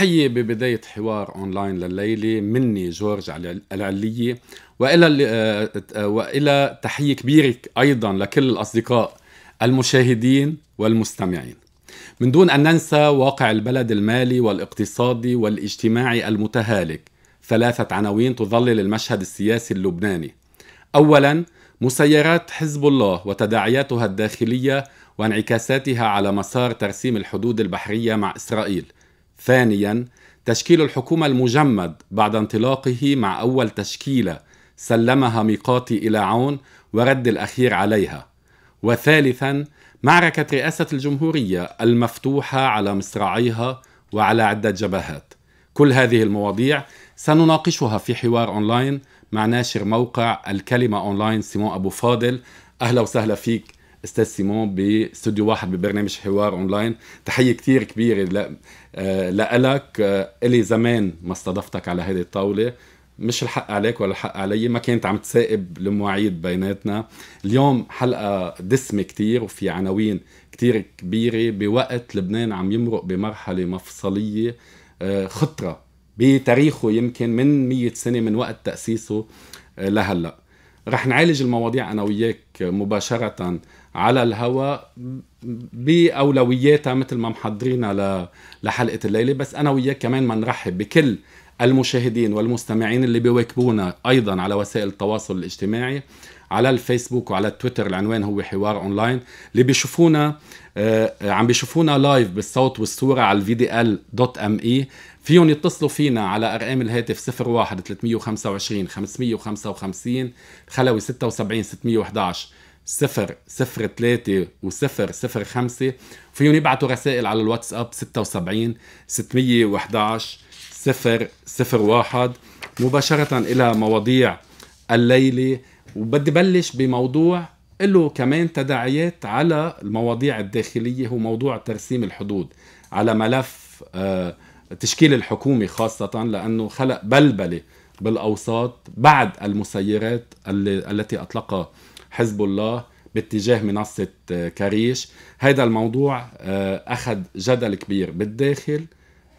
تحية ببداية حوار أونلاين لليلة مني جورج العلية وإلى آه، آه، وإلى تحية كبيرة أيضا لكل الأصدقاء المشاهدين والمستمعين من دون أن ننسى واقع البلد المالي والاقتصادي والاجتماعي المتهالك ثلاثة عناوين تظلل المشهد السياسي اللبناني أولا مسيرات حزب الله وتداعياتها الداخلية وانعكاساتها على مسار ترسيم الحدود البحرية مع إسرائيل ثانيا تشكيل الحكومة المجمد بعد انطلاقه مع أول تشكيلة سلمها ميقاتي إلى عون ورد الأخير عليها وثالثا معركة رئاسة الجمهورية المفتوحة على مصراعيها وعلى عدة جبهات كل هذه المواضيع سنناقشها في حوار أونلاين مع ناشر موقع الكلمة أونلاين سيمون أبو فاضل أهلا وسهلا فيك استاذ سيمون باستوديو واحد ببرنامج حوار اونلاين تحيه كثير كبيره آه، لك آه، الي زمان ما استضفتك على هذه الطاوله مش الحق عليك ولا الحق علي ما كانت عم تسائب المواعيد بيناتنا اليوم حلقة دسمة كثير وفي عناوين كثير كبيرة بوقت لبنان عم يمرق بمرحلة مفصلية آه، خطرة بتاريخه يمكن من مية سنة من وقت تأسيسه لهلأ رح نعالج المواضيع أنا وياك مباشرة على الهواء باولوياتها مثل ما محضرينها لحلقه الليله بس انا وياك كمان ما نرحب بكل المشاهدين والمستمعين اللي بيواكبونا ايضا على وسائل التواصل الاجتماعي على الفيسبوك وعلى التويتر العنوان هو حوار اونلاين اللي بيشوفونا آه، عم بيشوفونا لايف بالصوت والصوره على الفي دي ال دوت ام اي فيهم يتصلوا فينا على ارقام الهاتف 01 325 555 خلوي 76 611 صفر صفر ثلاثة وصفر صفر خمسة فيهم يبعتوا رسائل على الواتساب 76 611 صفر صفر واحد مباشرة إلى مواضيع الليلة وبدي بلش بموضوع له كمان تداعيات على المواضيع الداخلية هو موضوع ترسيم الحدود على ملف آه، تشكيل الحكومة خاصة لأنه خلق بلبلة بالأوساط بعد المسيرات التي أطلقها حزب الله باتجاه منصة آه، كريش هذا الموضوع آه، أخذ جدل كبير بالداخل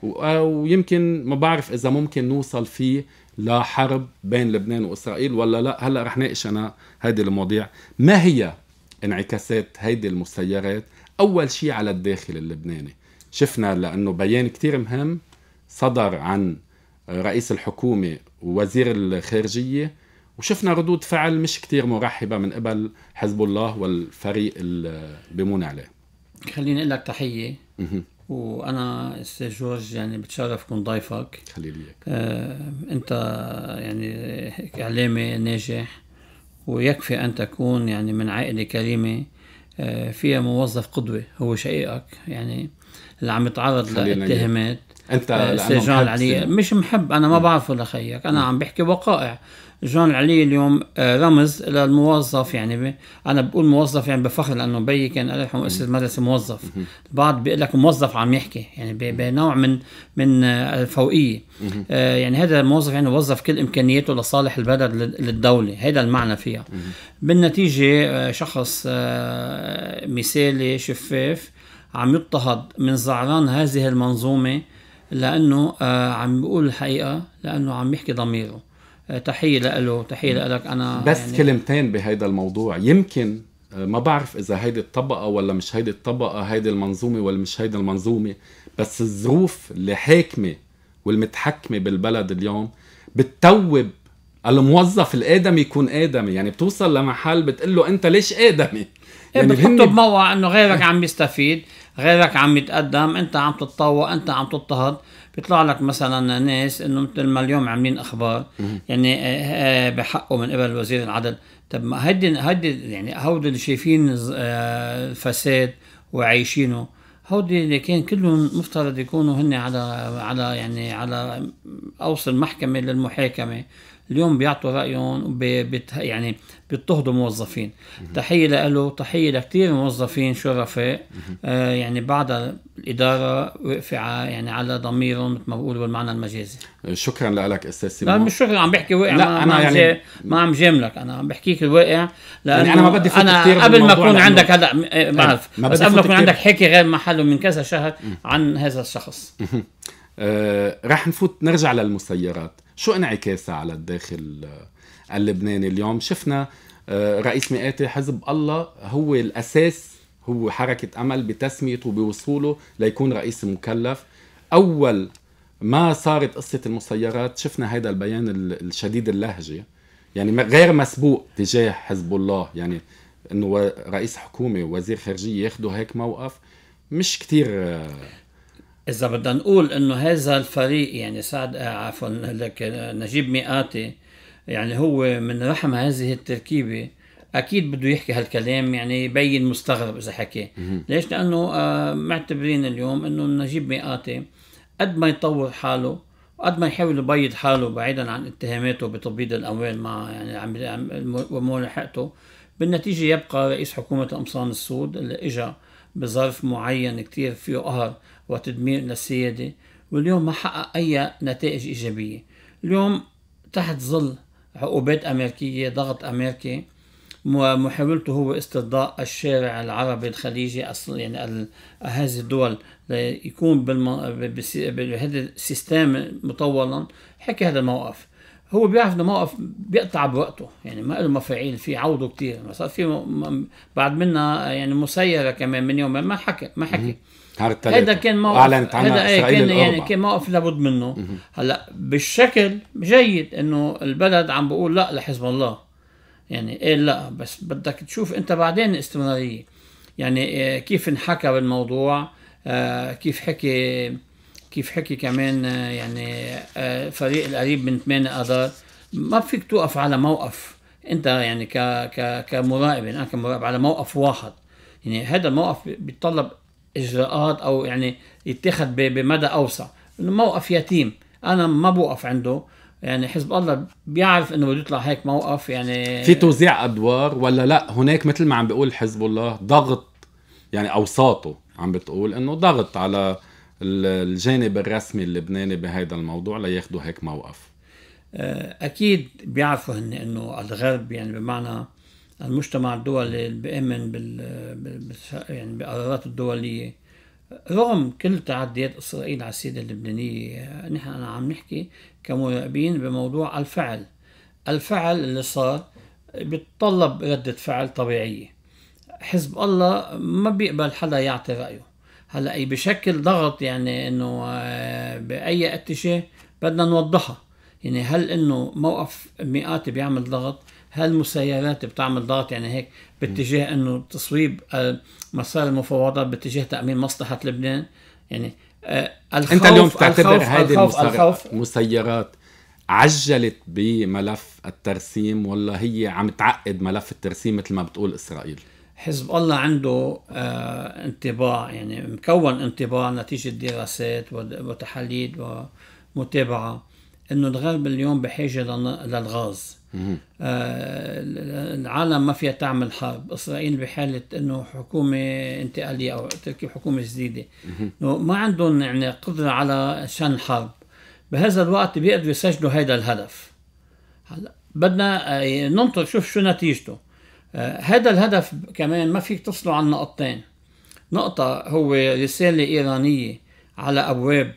آه، ويمكن ما بعرف إذا ممكن نوصل فيه لحرب بين لبنان وإسرائيل ولا لا هلأ رح ناقش أنا هذه المواضيع ما هي انعكاسات هيدي المسيرات أول شيء على الداخل اللبناني شفنا لأنه بيان كتير مهم صدر عن رئيس الحكومة ووزير الخارجية وشفنا ردود فعل مش كتير مرحبة من قبل حزب الله والفريق اللي بيمون عليه خليني اقول لك تحية وانا استاذ جورج يعني بتشرف كون ضيفك خليلي آه انت يعني اعلامي ناجح ويكفي ان تكون يعني من عائله كريمه آه فيها موظف قدوه هو شقيقك يعني اللي عم يتعرض لاتهامات انت آه، استاذ علي مش محب انا ما بعرفه لخيك انا عم بحكي وقائع جون العلي اليوم آه، رمز للموظف يعني انا بقول موظف يعني بفخر لانه بيي كان يرحمه مؤسس مدرسه موظف البعض بيقول لك موظف عم يحكي يعني بنوع من من آه، الفوقيه آه، يعني هذا الموظف يعني وظف كل امكانياته لصالح البلد للدوله هذا المعنى فيها بالنتيجه شخص مثالي شفاف عم يضطهد من زعران هذه المنظومه لانه عم بيقول الحقيقه لانه عم يحكي ضميره تحيه له تحيه لك انا بس يعني كلمتين بهيدا الموضوع يمكن آه، ما بعرف اذا هيدي الطبقه ولا مش هيدي الطبقه هيدي المنظومه ولا مش هيدي المنظومه بس الظروف اللي حاكمه والمتحكمه بالبلد اليوم بتتوب الموظف الادمي يكون ادمي يعني بتوصل لمحل بتقول له انت ليش ادمي إيه، يعني بتحطه بموقع انه غيرك عم يستفيد غيرك عم يتقدم انت عم تتطوع انت عم تضطهد بيطلع لك مثلا ناس انه مثل ما اليوم عاملين اخبار يعني آه، آه، بحقه من قبل وزير العدل طب ما هدي هدي يعني هودي اللي شايفين آه، فساد وعايشينه هودي اللي كان كلهم مفترض يكونوا هن على على يعني على اوصل محكمه للمحاكمه اليوم بيعطوا رايهم بيت يعني بيضطهدوا موظفين تحيه لإله تحيه لكثير موظفين شرفاء آه يعني بعد الاداره وقف يعني على ضميرهم مثل ما بقولوا بالمعنى المجازي شكرا لك استاذ سيمون لا مش شكرا عم بحكي واقع لا ما انا ما يعني ما عم جاملك انا عم بحكيك الواقع لانه يعني انا ما بدي فوت انا قبل ما اكون عندك هلا طيب، بعرف بس قبل ما يكون عندك حكي غير محله من كذا شهر عن هذا الشخص آه رح نفوت نرجع للمسيرات شو انعكاسها على الداخل اللبناني اليوم شفنا آه، رئيس مئاتي حزب الله هو الأساس هو حركة أمل بتسميته وبوصوله ليكون رئيس مكلف أول ما صارت قصة المسيرات شفنا هذا البيان الشديد اللهجة يعني غير مسبوق تجاه حزب الله يعني انه رئيس حكومه ووزير خارجيه ياخذوا هيك موقف مش كتير آه، إذا بدنا نقول إنه هذا الفريق يعني سعد آه، عفوا لك نجيب مئاتي يعني هو من رحم هذه التركيبة أكيد بده يحكي هالكلام يعني يبين مستغرب إذا حكي ليش؟ لأنه آه، معتبرين اليوم إنه نجيب مئاتي قد ما يطور حاله قد ما يحاول يبيض حاله بعيدا عن اتهاماته بتبييض الاموال مع يعني وملاحقته بالنتيجه يبقى رئيس حكومه القمصان السود اللي اجى بظرف معين كتير فيه قهر وتدمير للسيادة واليوم ما حقق أي نتائج إيجابية اليوم تحت ظل عقوبات أمريكية ضغط أمريكي محاولته هو استرضاء الشارع العربي الخليجي أصل يعني هذه الدول ليكون بهذا السيستم مطولا حكي هذا الموقف هو بيعرف انه موقف بيقطع بوقته يعني ما له مفاعيل في عوضه كثير صار في بعد منا يعني مسيره كمان من يومين ما حكى ما حكي نهار الثلاثاء هذا كان موقف اعلنت عنه هذا إيه، كان الأربع. يعني كان موقف لابد منه هلا بالشكل جيد انه البلد عم بقول لا لحزب الله يعني قال إيه لا بس بدك تشوف انت بعدين استمراريه يعني إيه، كيف انحكى بالموضوع آه، كيف حكي كيف حكي كمان آه، يعني آه، فريق القريب من 8 اذار ما فيك توقف على موقف انت يعني ك ك كمراقب يعني انا كمراقب على موقف واحد يعني هذا الموقف بيتطلب اجراءات او يعني يتخذ بمدى اوسع انه موقف يتيم انا ما بوقف عنده يعني حزب الله بيعرف انه بده يطلع هيك موقف يعني في توزيع ادوار ولا لا هناك مثل ما عم بيقول حزب الله ضغط يعني اوساطه عم بتقول انه ضغط على الجانب الرسمي اللبناني بهذا الموضوع لياخذوا هيك موقف آه، اكيد بيعرفوا هن انه الغرب يعني بمعنى المجتمع الدولي اللي بيأمن بال يعني بقرارات الدولية رغم كل تعديات إسرائيل على السيدة اللبنانية نحن أنا عم نحكي كمراقبين بموضوع الفعل الفعل اللي صار بيتطلب ردة فعل طبيعية حزب الله ما بيقبل حدا يعطي رأيه هلا بشكل ضغط يعني انه آه، باي اتجاه بدنا نوضحها يعني هل انه موقف مئات بيعمل ضغط هالمسيرات بتعمل ضغط يعني هيك باتجاه انه تصويب مسار المفاوضات باتجاه تامين مصلحه لبنان يعني آه، الخوف انت اليوم بتعتبر هذه المسيرات المسيرات عجلت بملف الترسيم ولا هي عم تعقد ملف الترسيم مثل ما بتقول اسرائيل؟ حزب الله عنده آه انطباع يعني مكون انطباع نتيجه دراسات وتحاليل ومتابعه انه الغرب اليوم بحاجه للغاز آه، العالم ما فيها تعمل حرب إسرائيل بحالة أنه حكومة انتقالية أو تركي حكومة جديدة ما عندهم يعني قدرة على شن حرب بهذا الوقت بيقدروا يسجلوا هذا الهدف هلا بدنا آه، ننطر شوف شو نتيجته هذا آه، الهدف كمان ما فيك تصلوا عن نقطتين نقطة هو رسالة إيرانية على أبواب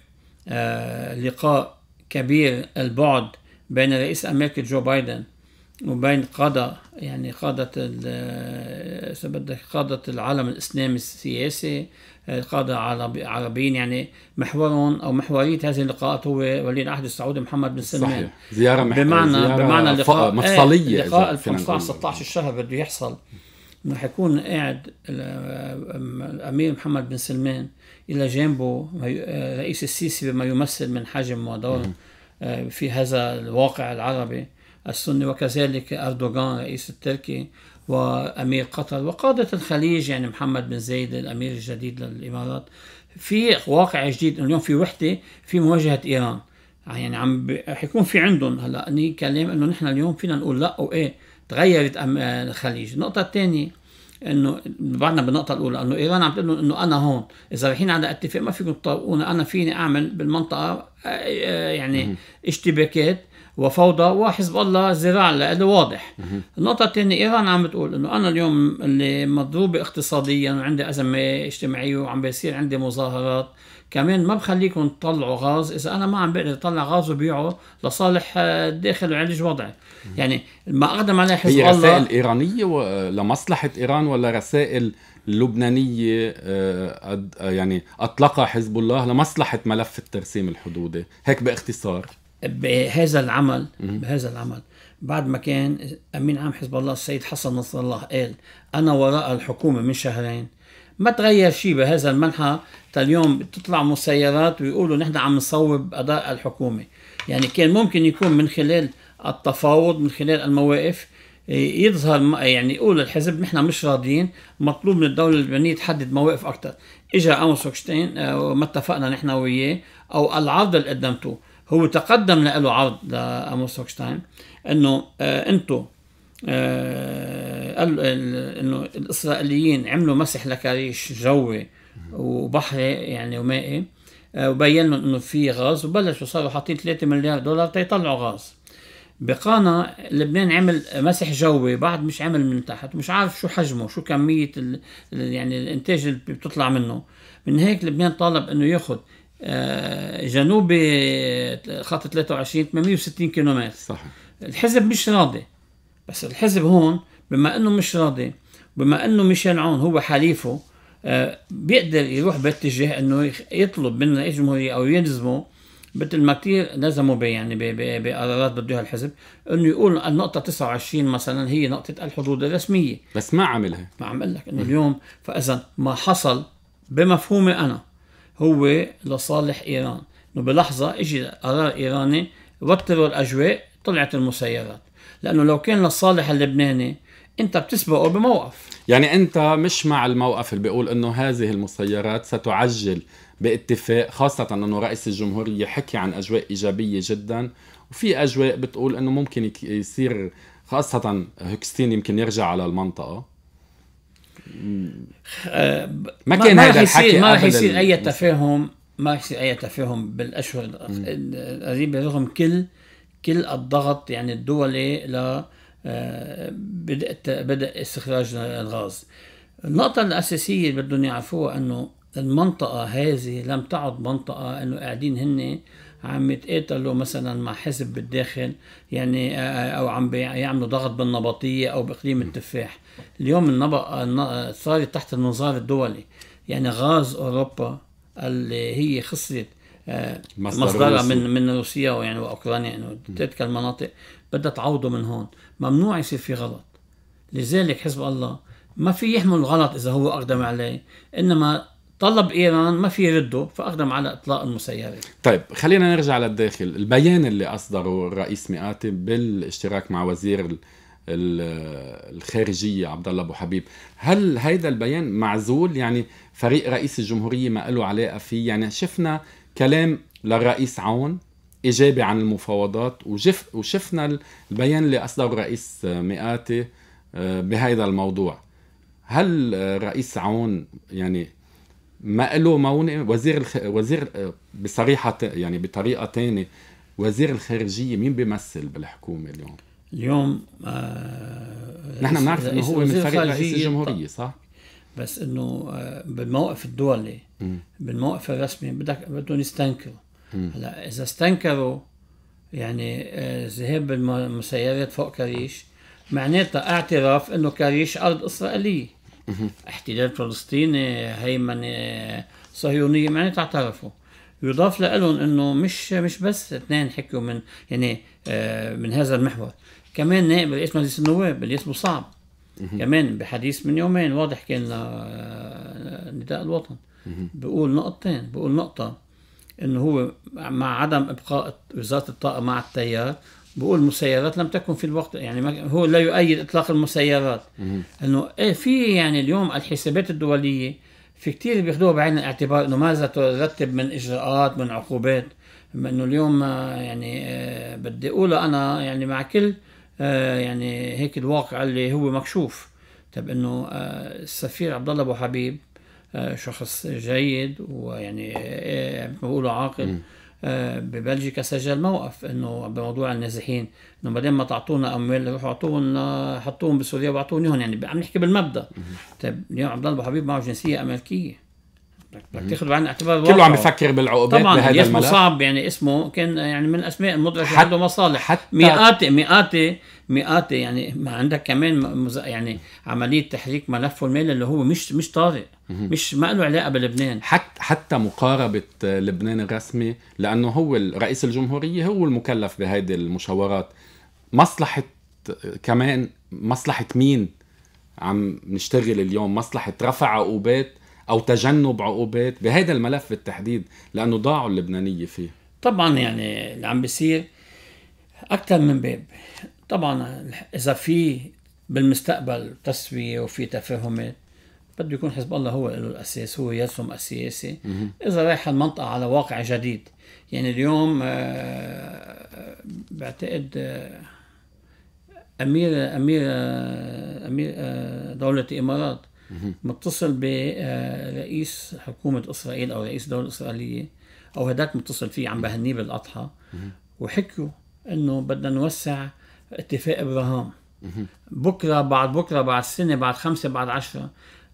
لقاء كبير البعد بين رئيس أمريكا جو بايدن وبين قادة يعني قادة آه، بدك قادة العالم الإسلامي السياسي قادة عربيين يعني محورهم أو محورية هذه اللقاءات هو ولي العهد السعودي محمد بن سلمان صحيح زيارة بمعنى زيارة بمعنى إيه، لقاء مفصلية لقاء 15 16 شهر بده يحصل رح يكون قاعد الأمير آه، محمد بن سلمان إلى جانبه آه، رئيس السيسي بما يمثل من حجم ودور في هذا الواقع العربي السني وكذلك أردوغان رئيس التركي وأمير قطر وقادة الخليج يعني محمد بن زايد الأمير الجديد للإمارات في واقع جديد اليوم في وحدة في مواجهة إيران يعني عم حيكون في عندهم هلا اني كلام انه نحن اليوم فينا نقول لا او ايه تغيرت الخليج النقطه الثانيه انه بعدنا بالنقطه الاولى انه ايران عم تقول انه انا هون اذا رايحين على اتفاق ما فيكم تطوقونا انا فيني اعمل بالمنطقه آه، آه، يعني اشتباكات وفوضى وحزب الله ذراع له واضح النقطة الثانية إيران عم بتقول إنه أنا اليوم اللي مضروبة اقتصاديا وعندي أزمة اجتماعية وعم بيصير عندي مظاهرات كمان ما بخليكم تطلعوا غاز إذا أنا ما عم بقدر أطلع غاز وبيعه لصالح الداخل آه، وعلاج وضعي يعني ما اقدم عليه حزب هي الله رسائل ايرانيه لمصلحه ايران ولا رسائل لبنانيه آه، آه، يعني اطلقها حزب الله لمصلحه ملف الترسيم الحدودي هيك باختصار بهذا العمل بهذا العمل بعد ما كان امين عام حزب الله السيد حسن نصر الله قال انا وراء الحكومه من شهرين ما تغير شيء بهذا المنحى تاليوم تطلع مسيرات ويقولوا نحن عم نصوب اداء الحكومه يعني كان ممكن يكون من خلال التفاوض من خلال المواقف آه، يظهر يعني يقول الحزب نحن مش راضيين مطلوب من الدوله اللبنانيه تحدد مواقف اكثر اجى اموس هوكشتين آه، ما اتفقنا نحن وياه او العرض اللي قدمته هو تقدم له عرض لاموس هوكشتاين انه آه، انتم قال انه الاسرائيليين عملوا مسح لكاريش جوي وبحري يعني ومائي وبين لهم انه في غاز وبلشوا صاروا حاطين 3 مليار دولار تيطلعوا غاز بقانا لبنان عمل مسح جوي بعد مش عمل من تحت مش عارف شو حجمه شو كمية الـ يعني الانتاج اللي بتطلع منه من هيك لبنان طالب انه ياخذ آه، جنوبي خط 23 860 كيلومتر صح الحزب مش راضي بس الحزب هون بما انه مش راضي بما انه ميشيل عون هو حليفه آه، بيقدر يروح باتجاه انه يطلب من رئيس الجمهوريه او يلزمه مثل ما كثير نزموا يعني بقرارات بده الحزب انه يقول النقطه 29 مثلا هي نقطه الحدود الرسميه بس ما عملها ما عم لك انه اليوم فاذا ما حصل بمفهومي انا هو لصالح ايران انه بلحظه اجى قرار ايراني وتروا الاجواء طلعت المسيرات لانه لو كان لصالح اللبناني انت بتسبقه بموقف يعني انت مش مع الموقف اللي بيقول انه هذه المسيرات ستعجل باتفاق خاصة أنه رئيس الجمهورية حكي عن أجواء إيجابية جدا وفي أجواء بتقول أنه ممكن يصير خاصة هوكستين يمكن يرجع على المنطقة آه، ما كان هذا الحكي ما رح يصير أي تفاهم ما رح يصير أي تفاهم بالأشهر القريبة رغم كل كل الضغط يعني الدولي ل آه، بدء استخراج الغاز النقطة الأساسية اللي بدهم يعرفوها أنه المنطقة هذه لم تعد منطقة انه قاعدين هن عم يتقاتلوا مثلا مع حزب بالداخل يعني آه، آه، او عم بيعملوا ضغط بالنبطية او باقليم التفاح اليوم النبط صارت تحت النظار الدولي يعني غاز اوروبا اللي هي خسرت آه، مصدرها من من روسيا ويعني واوكرانيا انه يعني تلك المناطق بدها تعوضه من هون ممنوع يصير في غلط لذلك حزب الله ما في يحمل الغلط اذا هو اقدم عليه انما طلب ايران ما في يرده فاقدم على اطلاق المسيرات طيب خلينا نرجع للداخل البيان اللي اصدره الرئيس مئاتي بالاشتراك مع وزير الخارجيه عبد الله ابو حبيب هل هيدا البيان معزول يعني فريق رئيس الجمهوريه ما له علاقه فيه يعني شفنا كلام للرئيس عون ايجابي عن المفاوضات وجف وشفنا البيان اللي اصدره الرئيس مئاتي آه، بهذا الموضوع هل آه، رئيس عون يعني ما له مونه وزير الخ... وزير آه، بصريحه يعني بطريقه ثانيه وزير الخارجيه مين بيمثل بالحكومه اليوم؟ اليوم آه نحن بنعرف انه هو من فريق رئيس الجمهوريه صح؟ بس انه آه، بالموقف الدولي بالموقف الرسمي بدك بدهم يستنكروا هلا اذا استنكروا يعني آه، ذهاب المسيرات فوق كريش معناتها اعتراف انه كريش ارض اسرائيليه احتلال فلسطيني هيمنه آه، صهيونيه ما تعترفوا يضاف لهم انه مش مش بس اثنين حكوا من يعني آه من هذا المحور كمان نائب رئيس مجلس النواب اللي اسمه صعب كمان بحديث من يومين واضح كان نداء الوطن بقول نقطتين بقول نقطه انه هو مع عدم ابقاء وزاره الطاقه مع التيار بقول مسيرات لم تكن في الوقت يعني هو لا يؤيد اطلاق المسيرات انه ايه في يعني اليوم الحسابات الدوليه في كثير بياخذوها بعين الاعتبار انه ماذا ترتب من اجراءات من عقوبات انه اليوم آه، يعني آه، بدي اقول انا يعني مع كل آه، يعني هيك الواقع اللي هو مكشوف طب انه السفير عبد الله ابو حبيب شخص جيد ويعني بقولوا عاقل ببلجيكا سجل موقف انه بموضوع النازحين انه بعدين ما تعطونا اموال روحوا اعطونا حطوهم بسوريا واعطوني هون يعني عم نحكي بالمبدا طيب اليوم عبد الله ابو حبيب معه جنسيه امريكيه بدك تاخذ بعين الاعتبار كله عم بفكر بالعقوبات طبعا بهذا اسمه الملف. صعب يعني اسمه كان يعني من الاسماء المدرجه عنده مصالح حتى مئات مئات مئات يعني ما عندك كمان يعني عمليه تحريك ملفه المالي اللي هو مش مش طارئ مش ما له علاقه بلبنان حتى حتى مقاربه لبنان الرسمي لانه هو رئيس الجمهوريه هو المكلف بهيدي المشاورات مصلحه كمان مصلحه مين عم نشتغل اليوم مصلحه رفع عقوبات او تجنب عقوبات بهذا الملف بالتحديد لانه ضاعوا اللبنانيه فيه طبعا يعني اللي عم بيصير اكثر من باب طبعا اذا في بالمستقبل تسويه وفي تفاهمات بده يكون حزب الله هو له الاساس هو يرسم السياسه اذا رايح المنطقه على واقع جديد يعني اليوم آه، بعتقد آه، امير امير آه، امير دوله الامارات متصل برئيس حكومه اسرائيل او رئيس دوله اسرائيليه او هداك متصل فيه عم بهنيه بالاضحى وحكوا انه بدنا نوسع اتفاق ابراهام بكره بعد بكره بعد سنه بعد خمسه بعد عشرة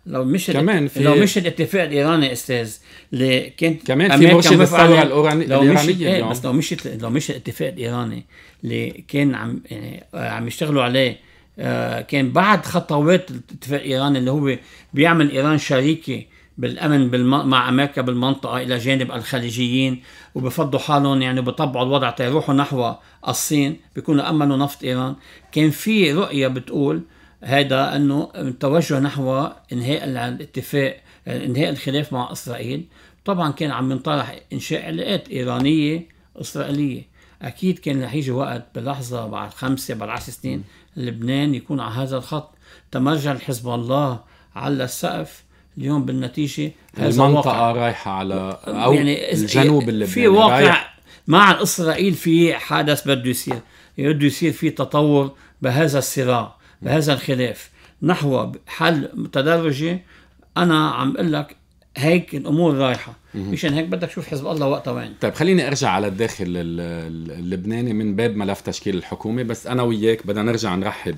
لو مش كمان في لو مش الاتفاق الايراني استاذ اللي كانت كمان في مرشد الثوره الايرانيه لو إيه، مش اليوم. بس لو مش لو مش الاتفاق الايراني اللي كان عم يعني آه، عم يشتغلوا عليه آه كان بعد خطوات الاتفاق الايراني اللي هو بيعمل ايران شريكه بالامن بالم... مع امريكا بالمنطقه الى جانب الخليجيين وبفضوا حالهم يعني بطبعوا الوضع تيروحوا طيب، نحو الصين بيكونوا امنوا نفط ايران كان في رؤيه بتقول هذا انه التوجه نحو انهاء الاتفاق انهاء الخلاف مع اسرائيل طبعا كان عم ينطرح انشاء علاقات ايرانيه اسرائيليه اكيد كان رح يجي وقت بلحظه بعد خمسه بعد عشر سنين لبنان يكون على هذا الخط تمرجع حزب الله على السقف اليوم بالنتيجه المنطقه رايحه على او يعني الجنوب اللبناني في واقع رايح مع اسرائيل في حدث بده يصير بده يصير في تطور بهذا الصراع بهذا الخلاف نحو حل تدرجي انا عم اقول لك هيك الامور رايحه مشان هيك بدك تشوف حزب الله وقتها وين طيب خليني ارجع على الداخل اللبناني من باب ملف تشكيل الحكومه بس انا وياك بدنا نرجع نرحب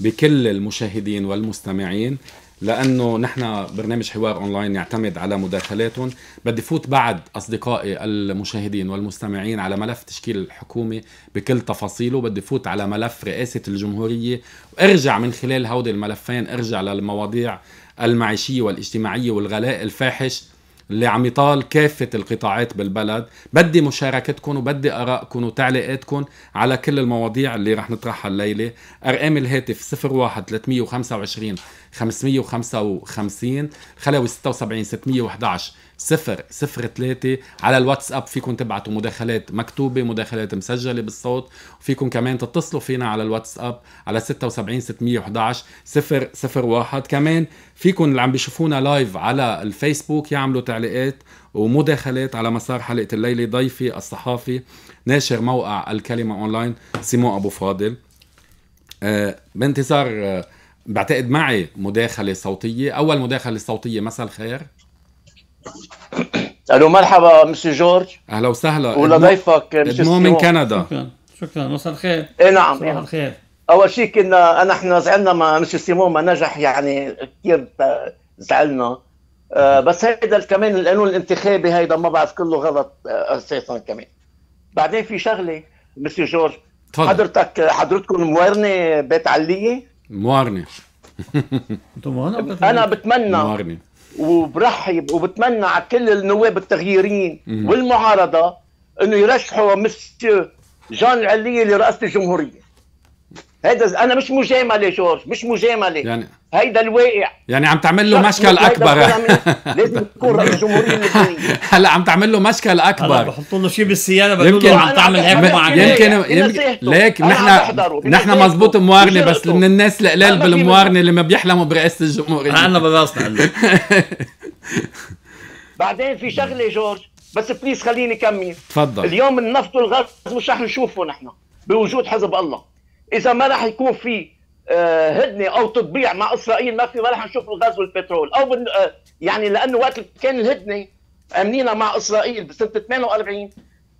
بكل المشاهدين والمستمعين لانه نحن برنامج حوار اونلاين يعتمد على مداخلاتهم بدي فوت بعد اصدقائي المشاهدين والمستمعين على ملف تشكيل الحكومه بكل تفاصيله بدي فوت على ملف رئاسه الجمهوريه وارجع من خلال هودي الملفين ارجع للمواضيع المعيشيه والاجتماعيه والغلاء الفاحش اللي عم يطال كافة القطاعات بالبلد بدي مشاركتكم وبدي أراءكم وتعليقاتكم على كل المواضيع اللي رح نطرحها الليلة أرقام الهاتف 01 325 555 خلوي 76 611 صفر صفر ثلاثة على الواتساب فيكم تبعتوا مداخلات مكتوبة مداخلات مسجلة بالصوت وفيكم كمان تتصلوا فينا على الواتساب على 76 611 صفر صفر واحد كمان فيكم اللي عم بيشوفونا لايف على الفيسبوك يعملوا تعليقات ومداخلات على مسار حلقة الليلة ضيفي الصحافي ناشر موقع الكلمة أونلاين سيمو أبو فاضل آه بانتظار آه بعتقد معي مداخلة صوتية أول مداخلة صوتية مساء الخير الو مرحبا مسيو جورج اهلا وسهلا ولضيفك ضيفك مسيو من كندا شكرا شكرا مساء الخير اي نعم مساء الخير اول شيء كنا انا نحن زعلنا ما مسيو سيمون ما نجح يعني كثير آه، زعلنا آه، بس هيدا كمان القانون الانتخابي هيدا ما بعرف كله غلط آه، اساسا كمان بعدين في شغله مسيو جورج طبعا. حضرتك حضرتكم موارنه بيت علية؟ موارنه انا بتمنى موارنه وبرحب وبتمنى على كل النواب التغييريين والمعارضه انه يرشحوا مسيو جان العلية لرئاسة الجمهورية هذا انا مش مجامله جورج مش مجامله يعني هيدا الواقع يعني عم تعمل له مشكل اكبر لازم تكون رئيس جمهوريه هلا عم تعمل له مشكل اكبر بحطوا له شيء بالسياره بقول يمكن عم تعمل هيك معك يمكن يمكن ليك نحن نحن مزبوط موارنه بس من الناس القلال بالموارنه اللي ما بيحلموا برئاسه الجمهوريه انا براسنا بعدين في شغله جورج بس بليز خليني كمل تفضل اليوم النفط والغاز مش رح نشوفه نحن بوجود حزب الله اذا ما راح يكون في آه، هدنه او تطبيع مع اسرائيل ما في ما راح نشوف الغاز والبترول او آه، يعني لانه وقت كان الهدنه امنينا مع اسرائيل بسنه 48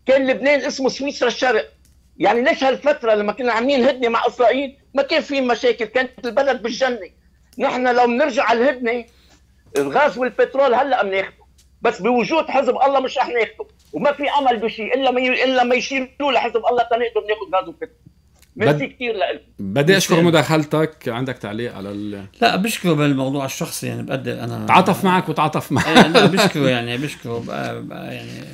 كان لبنان اسمه سويسرا الشرق يعني ليش هالفتره لما كنا عاملين هدنه مع اسرائيل ما كان في مشاكل كانت البلد بالجنه نحن لو بنرجع على الهدنه الغاز والبترول هلا بناخده بس بوجود حزب الله مش رح ناخده وما في امل بشيء الا ما الا ما يشيلوا لحزب الله تنقدر ناخذ غاز وبترول ميرسي كثير لك بدي اشكر مداخلتك عندك تعليق على ال... لا بشكره بالموضوع الشخصي يعني بقدر انا تعاطف معك وتعاطف معك لا إيه، بشكره يعني بشكره يعني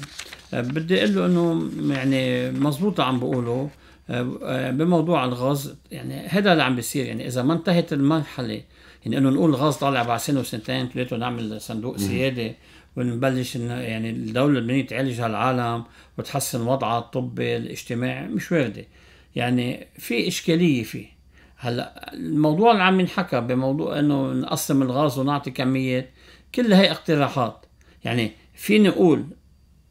بدي اقول له انه يعني مزبوط عم بقوله آه، بموضوع الغاز يعني هذا اللي عم بيصير يعني اذا ما انتهت المرحله يعني انه نقول الغاز طالع بعد سنه وسنتين ثلاثه نعمل صندوق سياده ونبلش يعني الدوله اللبنانيه تعالج هالعالم وتحسن وضعها الطبي الاجتماعي مش وارده يعني في إشكالية فيه هلا الموضوع اللي عم ينحكى بموضوع انه نقسم الغاز ونعطي كميات كل هي اقتراحات يعني فيني اقول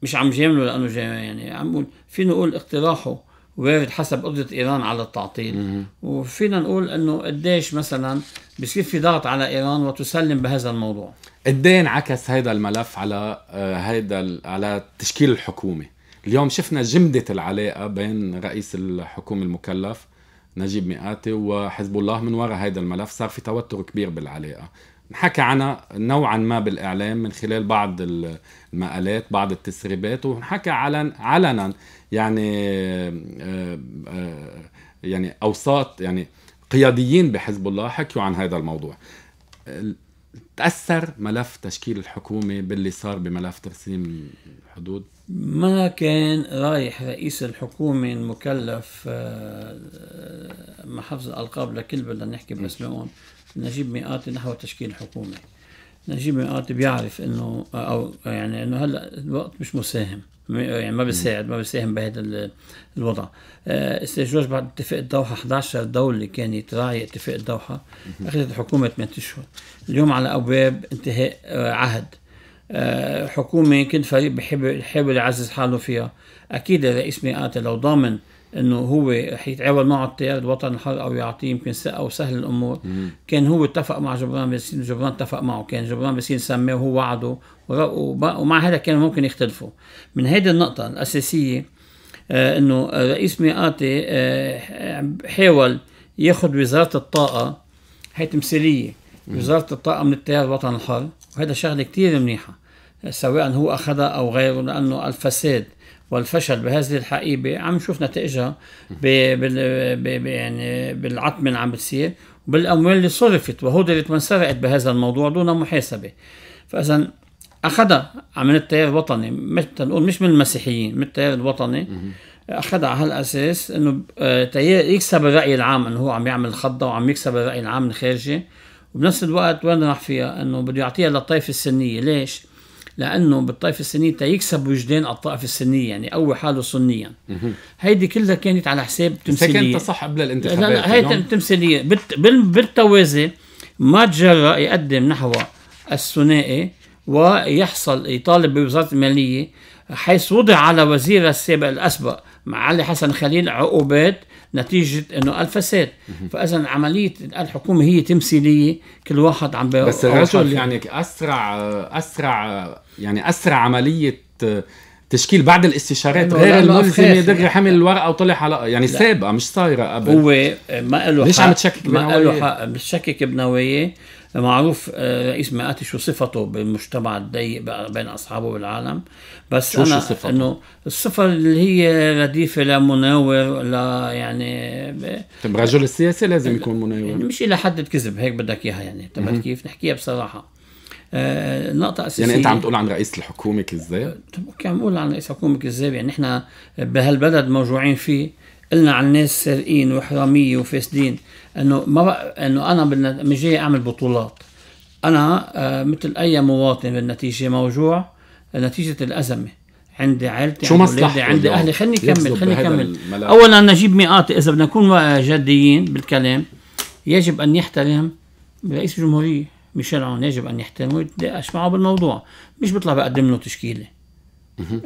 مش عم جامله لانه جامل يعني عم بقول فيني اقول اقتراحه وارد حسب قدرة ايران على التعطيل وفينا نقول انه قديش مثلا بصير في ضغط على ايران وتسلم بهذا الموضوع قد إيه انعكس هذا الملف على هذا آه، على تشكيل الحكومه اليوم شفنا جمدة العلاقة بين رئيس الحكومة المكلف نجيب مئاتي وحزب الله من وراء هذا الملف صار في توتر كبير بالعلاقة نحكى عنها نوعا ما بالإعلام من خلال بعض المقالات بعض التسريبات ونحكى علن علنا يعني آه، آه، يعني أوساط يعني قياديين بحزب الله حكوا عن هذا الموضوع تأثر ملف تشكيل الحكومة باللي صار بملف ترسيم الحدود ما كان رايح رئيس الحكومة المكلف آه، آه، مع حفظ الألقاب لكل بدنا نحكي باسمهم نجيب ميقاتي نحو تشكيل حكومة نجيب ميقاتي بيعرف انه او يعني انه هلا الوقت مش مساهم يعني ما بيساعد ما بيساهم بهذا الوضع آه، استاذ جورج بعد اتفاق الدوحه 11 دوله كانت راعي اتفاق الدوحه اخذت الحكومه 8 اشهر اليوم على ابواب انتهاء عهد آه، حكومه كل فريق بحب يحاول يعزز حاله فيها اكيد الرئيس مئاتي لو ضامن انه هو رح يتعاون معه التيار الوطني الحر او يعطيه يمكن او سهل الامور مم. كان هو اتفق مع جبران بسين جبران اتفق معه كان جبران بسين سماه وهو وعده ومع هذا كانوا ممكن يختلفوا من هذه النقطه الاساسيه آه، انه رئيس مئاتي آه، حاول ياخذ وزاره الطاقه هي تمثيليه وزاره الطاقه من التيار الوطني الحر وهذا شغلة كتير منيحة سواء هو أخذها أو غيره لأنه الفساد والفشل بهذه الحقيبة عم نشوف نتائجها يعني بالعتمة اللي عم بتصير وبالأموال اللي صرفت وهدرت وانسرقت بهذا الموضوع دون محاسبة فإذا أخذها من التيار الوطني مثل نقول مش من المسيحيين من التيار الوطني أخذها على هالأساس إنه آه، تيار يكسب الرأي العام إنه هو عم يعمل خضة وعم يكسب الرأي العام الخارجي وبنفس الوقت وين راح فيها انه بده يعطيها للطائفه السنيه ليش لانه بالطائفه السنيه يكسب وجدان الطائفه السنيه يعني قوي حاله سنيا هيدي كلها كانت على حساب تمثيليه كانت صح قبل الانتخابات لا لا هي تمثيليه بالتوازي ما تجرأ يقدم نحو الثنائي ويحصل يطالب بوزاره الماليه حيث وضع على وزير السابق الاسبق مع علي حسن خليل عقوبات نتيجه انه الفساد فاذا عمليه الحكومه هي تمثيليه كل واحد عم بس الرجل يعني اسرع اسرع يعني اسرع عمليه تشكيل بعد الاستشارات غير الملزمه دغري يعني. حمل الورقه وطلع على يعني سابقه مش صايره قبل هو ما له حق ليش عم تشكك بنواياه؟ ما له حق بتشكك بنواياه معروف آه، رئيس مئات شو صفته بالمجتمع الضيق بين اصحابه بالعالم بس شو انا انه الصفه اللي هي رديفه لمناور لا يعني آه، طيب رجل السياسه لازم يكون مناور يعني مش الى حد كذب هيك بدك اياها يعني طب كيف نحكيها بصراحه آه، نقطة أساسية يعني أنت عم تقول عن رئيس الحكومة كذاب؟ طب أوكي عم بقول عن رئيس الحكومة كذاب يعني نحن بهالبلد موجوعين فيه قلنا على الناس سارقين وحراميه وفاسدين انه ما انه انا بدنا مش جاي اعمل بطولات انا آه مثل اي مواطن بالنتيجه موجوع نتيجه الازمه عندي عائلتي شو عندي, عندي اهلي خليني كمل خليني كمل اولا نجيب مئات اذا بدنا نكون جديين بالكلام يجب ان يحترم رئيس الجمهوريه ميشيل عون يجب ان يحترمه ويتناقش معه بالموضوع مش بيطلع بقدم له تشكيله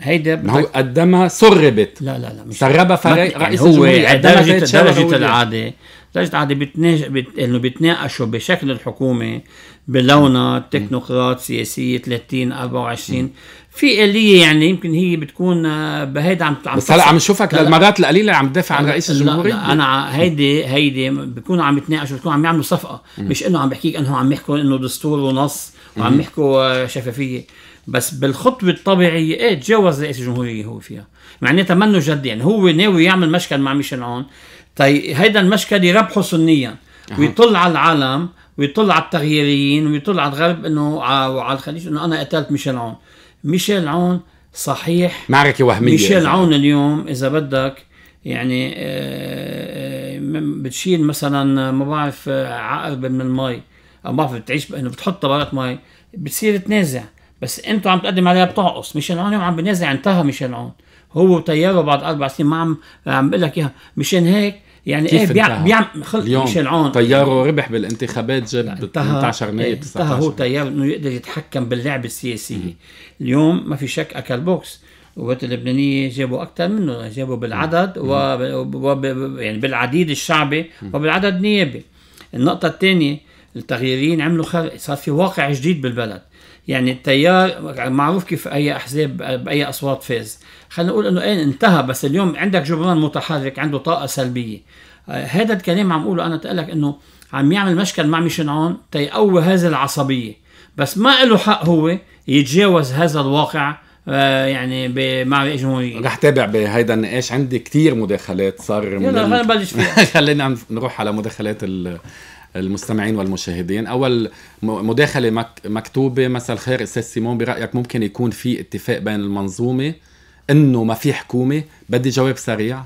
هيدا ما هو قدمها سربت لا لا لا مش سربها فريق يعني رئيس يعني هو درجة درجة العادة درجة العادة بتناج... بت... انه بتناقشوا بشكل الحكومة بلونها تكنوقراط سياسية 30 24 في آلية يعني يمكن هي بتكون آه، بهيدا عم عم بس هلا عم نشوفك للمرات القليلة عم تدافع عن رئيس الجمهورية لا, لا انا هيدي هيدي بيكونوا عم يتناقشوا بيكونوا عم يعملوا صفقة مش انه عم بحكيك انه عم يحكوا انه دستور ونص وعم يحكوا آه، شفافية بس بالخطوه الطبيعيه ايه تجاوز رئيس الجمهوريه هو فيها معناتها منه جد يعني هو ناوي يعمل مشكل مع ميشيل عون طي هيدا المشكل يربحه سنيا ويطل على العالم ويطل على التغييريين ويطل على الغرب انه وعلى الخليج انه انا قتلت ميشيل عون ميشيل عون صحيح معركه وهميه ميشيل عون اليوم اذا بدك يعني آه، آه، آه، بتشيل مثلا ما بعرف عقرب من المي او ما بعرف بتعيش انه بتحط طبقات مي بتصير تنازع بس انتوا عم تقدم عليها بتعقص ميشيلون عم بنازع انتهى عون هو وتياره بعد اربع سنين ما عم عم بقول لك اياها مشان هيك يعني كيف ايه بيعمل بيعم خلق اليوم ميشيل عون تياره ربح بالانتخابات جاب 18 نائب إيه، انتهى هو تيار انه يقدر يتحكم باللعبه السياسيه اليوم ما في شك اكل بوكس القوات اللبنانيه جابوا اكثر منه جابوا بالعدد و... يعني بالعديد الشعبي وبالعدد نيابي النقطه الثانيه التغييرين عملوا خلق صار في واقع جديد بالبلد يعني التيار معروف كيف اي احزاب باي اصوات فاز خلينا نقول انه ايه انتهى بس اليوم عندك جبران متحرك عنده طاقه سلبيه آه، هذا الكلام عم اقوله انا تقلك انه عم يعمل مشكل مع ميشنعون تيقوي هذه العصبيه بس ما له حق هو يتجاوز هذا الواقع آه، يعني مع الجمهورية رح تابع بهيدا النقاش عندي كتير مداخلات صار يلا خلينا نبلش فيها خلينا نروح على مداخلات ال المستمعين والمشاهدين أول مداخلة مك مكتوبة مساء الخير أستاذ سيمون برأيك ممكن يكون في اتفاق بين المنظومة انه ما في حكومه بدي جواب سريع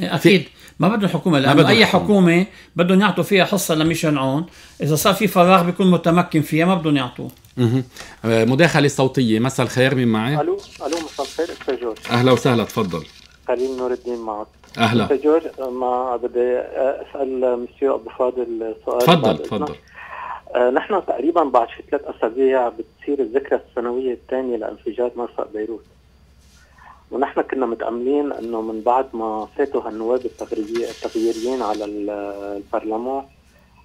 إيه، اكيد ما بدهم حكومه لانه اي حكومه بدهم يعطوا فيها حصه عون اذا صار في فراغ بيكون متمكن فيها ما بدهم يعطوه آه، مداخله صوتيه مساء الخير مين معي؟ الو الو مساء الخير استاذ جورج اهلا وسهلا تفضل خليل نور الدين معك اهلا جورج ما بدي اسال مسيو ابو فاضل سؤال تفضل تفضل آه، نحن تقريبا بعد شي ثلاث اسابيع بتصير الذكرى السنويه الثانيه لانفجار مرفق بيروت ونحن كنا متاملين انه من بعد ما فاتوا هالنواب التغييريين على البرلمان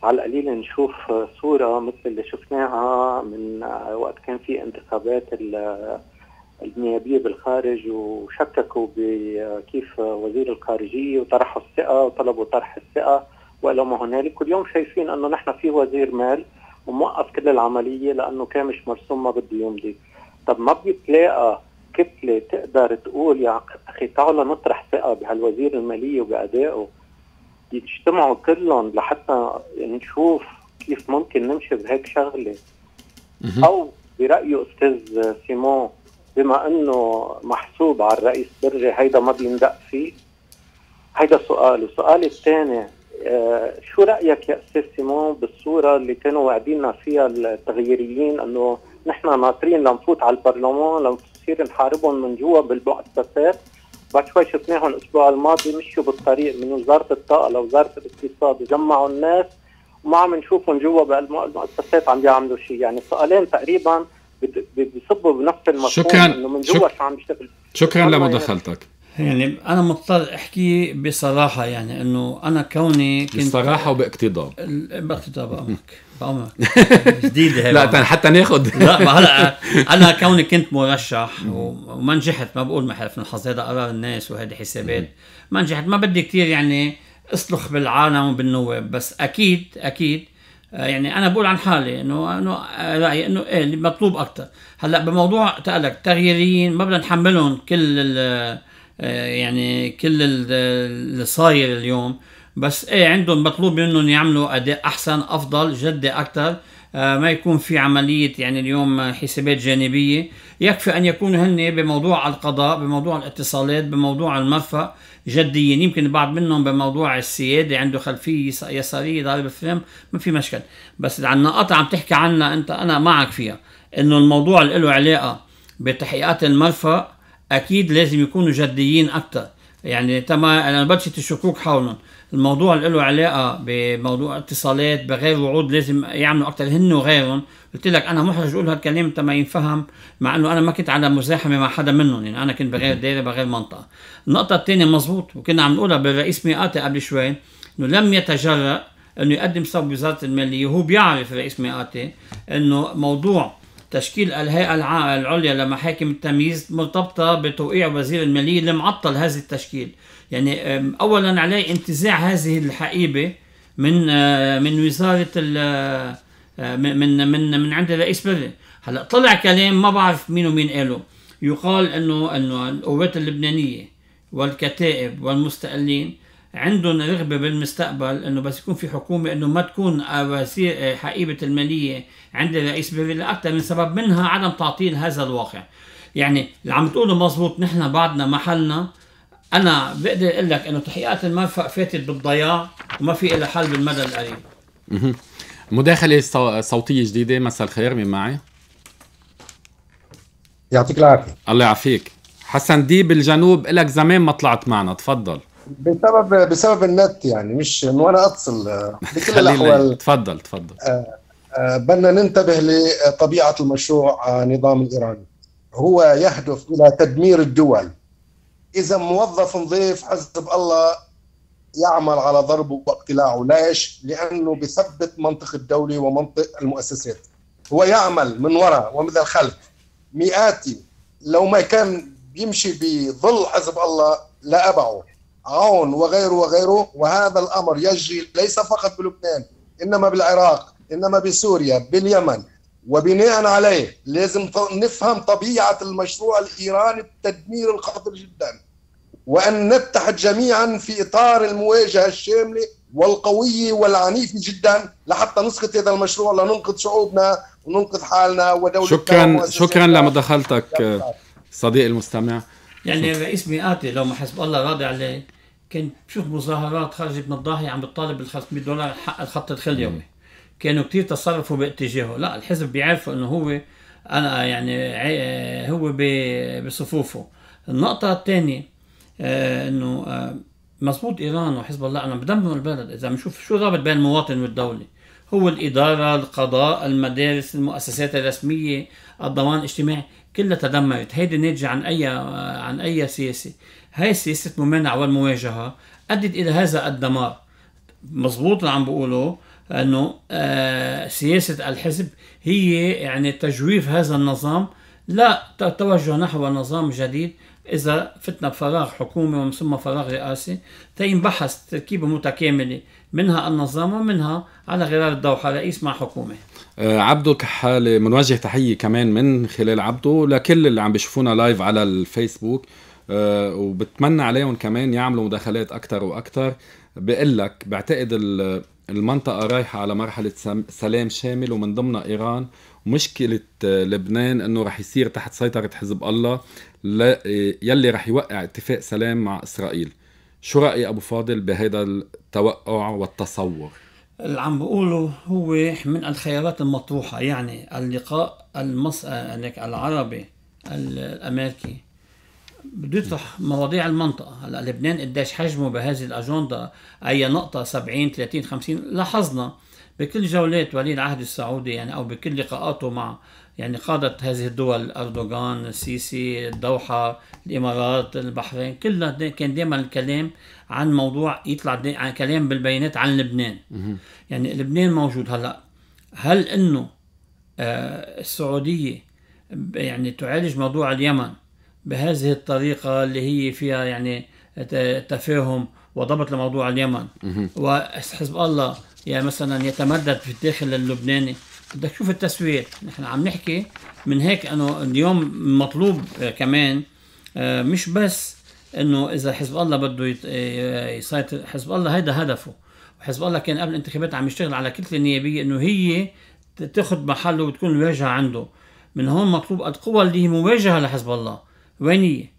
على القليل نشوف صوره مثل اللي شفناها من وقت كان في انتخابات النيابيه بالخارج وشككوا بكيف وزير الخارجيه وطرحوا الثقه وطلبوا طرح الثقه والى ما هنالك واليوم شايفين انه نحن في وزير مال وموقف كل العمليه لانه كامش مرسوم ما بده يمضي طب ما بيتلاقى كتله تقدر تقول يا اخي تعالوا نطرح ثقه بهالوزير الماليه وبادائه يجتمعوا كلهم لحتى نشوف كيف ممكن نمشي بهيك شغله او برايه استاذ سيمون بما انه محسوب على الرئيس برجي هيدا ما بيندق فيه هيدا سؤال وسؤالي الثاني آه شو رايك يا استاذ سيمون بالصوره اللي كانوا واعديننا فيها التغييريين انه نحن ناطرين لنفوت على البرلمان لنصير نحاربهم من جوا بالمؤسسات بعد شوي شفناهم الاسبوع الماضي مشوا بالطريق من وزاره الطاقه لوزاره الاقتصاد وجمعوا الناس وما عم نشوفهم جوا بالمؤسسات عم بيعملوا شيء يعني سؤالين تقريبا بيصبوا بنفس المفهوم شكرا انه من جوا شو عم بيشتغل شكرا لمداخلتك يعني, يعني انا مضطر احكي بصراحه يعني انه انا كوني كنت بصراحه وباقتضاب باقتضاب امك بامرك جديده هي لا حتى ناخذ لا ما هلا انا كوني كنت مرشح وما نجحت ما بقول ما حلف الحظ هذا قرار الناس وهذه حسابات ما نجحت ما بدي كثير يعني اصلخ بالعالم وبالنواب بس اكيد اكيد يعني انا بقول عن حالي انه انه رايي انه ايه مطلوب اكثر هلا بموضوع تقلك تغييريين ما بدنا نحملهم كل ال آه، يعني كل اللي صاير اليوم بس ايه عندهم مطلوب منهم يعملوا اداء احسن افضل جده اكثر آه، ما يكون في عملية يعني اليوم حسابات جانبية يكفي أن يكونوا هن بموضوع القضاء بموضوع الاتصالات بموضوع المرفأ جديين يمكن بعض منهم بموضوع السياده عنده خلفيه يساريه ضارب الفيلم ما في مشكل بس عن النقاط عم تحكي عنها انت انا معك فيها انه الموضوع اللي له علاقه بتحقيقات المرفأ اكيد لازم يكونوا جديين اكثر يعني تما انا بلشت الشكوك حولهم الموضوع اللي له علاقه بموضوع اتصالات بغير وعود لازم يعملوا اكثر هن وغيرهم قلت لك انا محرج اقول هالكلام تما ينفهم مع انه انا ما كنت على مزاحمه مع حدا منهم يعني انا كنت بغير دايره بغير منطقه النقطه الثانيه مزبوط وكنا عم نقولها بالرئيس ميقاتي قبل شوي انه لم يتجرأ انه يقدم صوب بوزارة الماليه وهو بيعرف الرئيس ميقاتي انه موضوع تشكيل الهيئة العليا لمحاكم التمييز مرتبطة بتوقيع وزير المالية اللي معطل هذا التشكيل يعني اولا علي انتزاع هذه الحقيبه من أه، من وزاره أه، أه، من من من عند رئيس بري هلا طلع كلام ما بعرف مين ومين قاله يقال انه انه القوات اللبنانيه والكتائب والمستقلين عندهم رغبه بالمستقبل انه بس يكون في حكومه انه ما تكون حقيبه الماليه عند الرئيس بري لاكثر من سبب منها عدم تعطيل هذا الواقع يعني اللي عم تقوله مضبوط نحن بعدنا محلنا انا بقدر اقول لك انه تحقيقات المنفعه فاتت بالضياع وما في لها حل بالمدى القريب مداخلة صوتية جديدة مساء الخير مين معي؟ يعطيك العافية الله يعافيك حسن دي بالجنوب لك زمان ما طلعت معنا تفضل بسبب بسبب النت يعني مش انه انا اتصل بكل الاحوال تفضل تفضل آه آه بدنا ننتبه لطبيعه المشروع آه نظام الايراني هو يهدف الى تدمير الدول اذا موظف نظيف حسب الله يعمل على ضربه واقتلاعه ليش؟ لانه بثبت منطق الدوله ومنطق المؤسسات هو يعمل من وراء ومن الخلف مئاتي لو ما كان بيمشي بظل حزب الله لأبعه عون وغيره وغيره وهذا الأمر يجري ليس فقط بلبنان إنما بالعراق إنما بسوريا باليمن وبناء عليه لازم نفهم طبيعة المشروع الإيراني التدمير الخطر جدا وأن نتحد جميعا في إطار المواجهة الشاملة والقوية والعنيفة جدا لحتى نسقط هذا المشروع لننقذ شعوبنا وننقذ حالنا ودولتنا شكرا شكرا لمداخلتك صديقي المستمع يعني الرئيس مئاتي لو ما حسب الله راضي عليه كان تشوف مظاهرات خارج من الضاحية عم بتطالب بال 500 دولار حق الخط الخليوي كانوا كثير تصرفوا باتجاهه لا الحزب بيعرفوا انه هو انا يعني هو بصفوفه النقطة الثانية آه، انه آه، مزبوط ايران وحزب الله انا بدمروا البلد اذا بنشوف شو رابط بين المواطن والدولة هو الإدارة القضاء المدارس المؤسسات الرسمية الضمان الاجتماعي كلها تدمرت هيدي ناتجة عن أي آه، عن أي سياسة هاي سياسة الممانعة والمواجهة أدت إلى هذا الدمار مزبوط اللي عم بقوله انه آه، سياسه الحزب هي يعني تجويف هذا النظام لا توجه نحو نظام جديد اذا فتنا بفراغ حكومي ومن ثم فراغ رئاسي تينبحث تركيبه متكامله منها النظام ومنها على غرار الدوحه رئيس مع حكومه آه، عبدو كحالة بنوجه تحية كمان من خلال عبدو لكل اللي عم بيشوفونا لايف على الفيسبوك آه، وبتمنى عليهم كمان يعملوا مداخلات أكتر وأكتر بقول لك بعتقد المنطقة رايحة على مرحلة سلام شامل ومن ضمنها إيران ومشكلة آه، لبنان أنه رح يصير تحت سيطرة حزب الله آه، يلي رح يوقع اتفاق سلام مع إسرائيل شو رأي أبو فاضل بهذا التوقع والتصور؟ اللي عم بقوله هو من الخيارات المطروحة يعني اللقاء المص... آه، العربي الأمريكي بده يطرح مواضيع المنطقة هلا لبنان قديش حجمه بهذه الأجندة أي نقطة 70 30 50 لاحظنا بكل جولات ولي العهد السعودي يعني أو بكل لقاءاته مع يعني قادة هذه الدول أردوغان السيسي الدوحة الإمارات البحرين كلها دي كان دائما الكلام عن موضوع يطلع دي عن كلام بالبيانات عن لبنان يعني لبنان موجود هلا هل إنه آه السعودية يعني تعالج موضوع اليمن بهذه الطريقة اللي هي فيها يعني تفاهم وضبط لموضوع اليمن وحزب الله يعني مثلا يتمدد في الداخل اللبناني بدك تشوف التسوية نحن عم نحكي من هيك انه اليوم مطلوب كمان آه، مش بس انه اذا حزب الله بده آه، يسيطر حزب الله هيدا هدفه وحزب الله كان قبل الانتخابات عم يشتغل على كتله نيابيه انه هي تاخذ محله وتكون الواجهه عنده من هون مطلوب القوى اللي هي مواجهه لحزب الله وينيه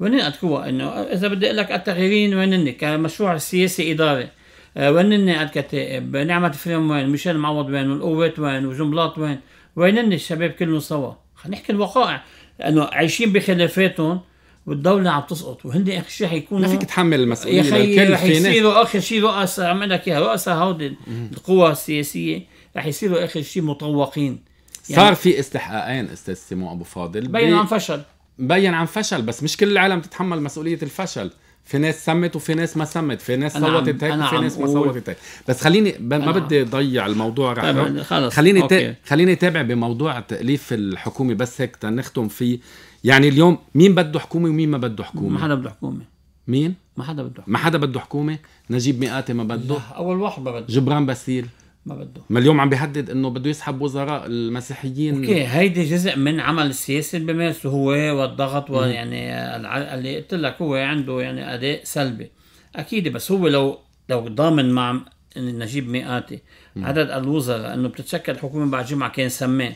وين عندكوا انه اذا بدي اقول لك التغييرين وين كمشروع سياسي اداري آه، وين عندك كتائب نعمة فريم وين ميشيل معوض وين والقوات وين وجنبلاط وين وين الشباب كلهم سوا خلينا نحكي الوقائع لانه عايشين بخلافاتهم والدولة عم تسقط وهن اخر شيء حيكونوا ما فيك تحمل المسؤولية يا اخي رح يصيروا اخر شيء رؤساء عم لك اياها رؤساء هودي القوى السياسية رح يصيروا اخر شيء مطوقين يعني صار في استحقاقين استاذ سيمو ابو فاضل بينهم عن فشل مبين عن فشل بس مش كل العالم تتحمل مسؤوليه الفشل في ناس سمت وفي ناس ما سمت في ناس صوتت هيك وفي ناس ما صوتت هيك بس خليني ما بدي ضيع الموضوع طيب خلص خليني أوكي. خليني تابع بموضوع تاليف الحكومه بس هيك تنختم فيه يعني اليوم مين بده حكومه ومين ما بده حكومه ما حدا بده حكومه مين ما حدا بده ما حدا بده حكومه نجيب مئاتي ما بده اول واحد ما بده جبران باسيل ما بده ما اليوم عم بيحدد انه بده يسحب وزراء المسيحيين اوكي هيدي جزء من عمل السياسي اللي بيمارسه هو والضغط ويعني اللي قلت لك هو عنده يعني اداء سلبي اكيد بس هو لو لو ضامن مع نجيب مئاتي عدد الوزراء انه بتتشكل حكومه بعد جمعه كان سماه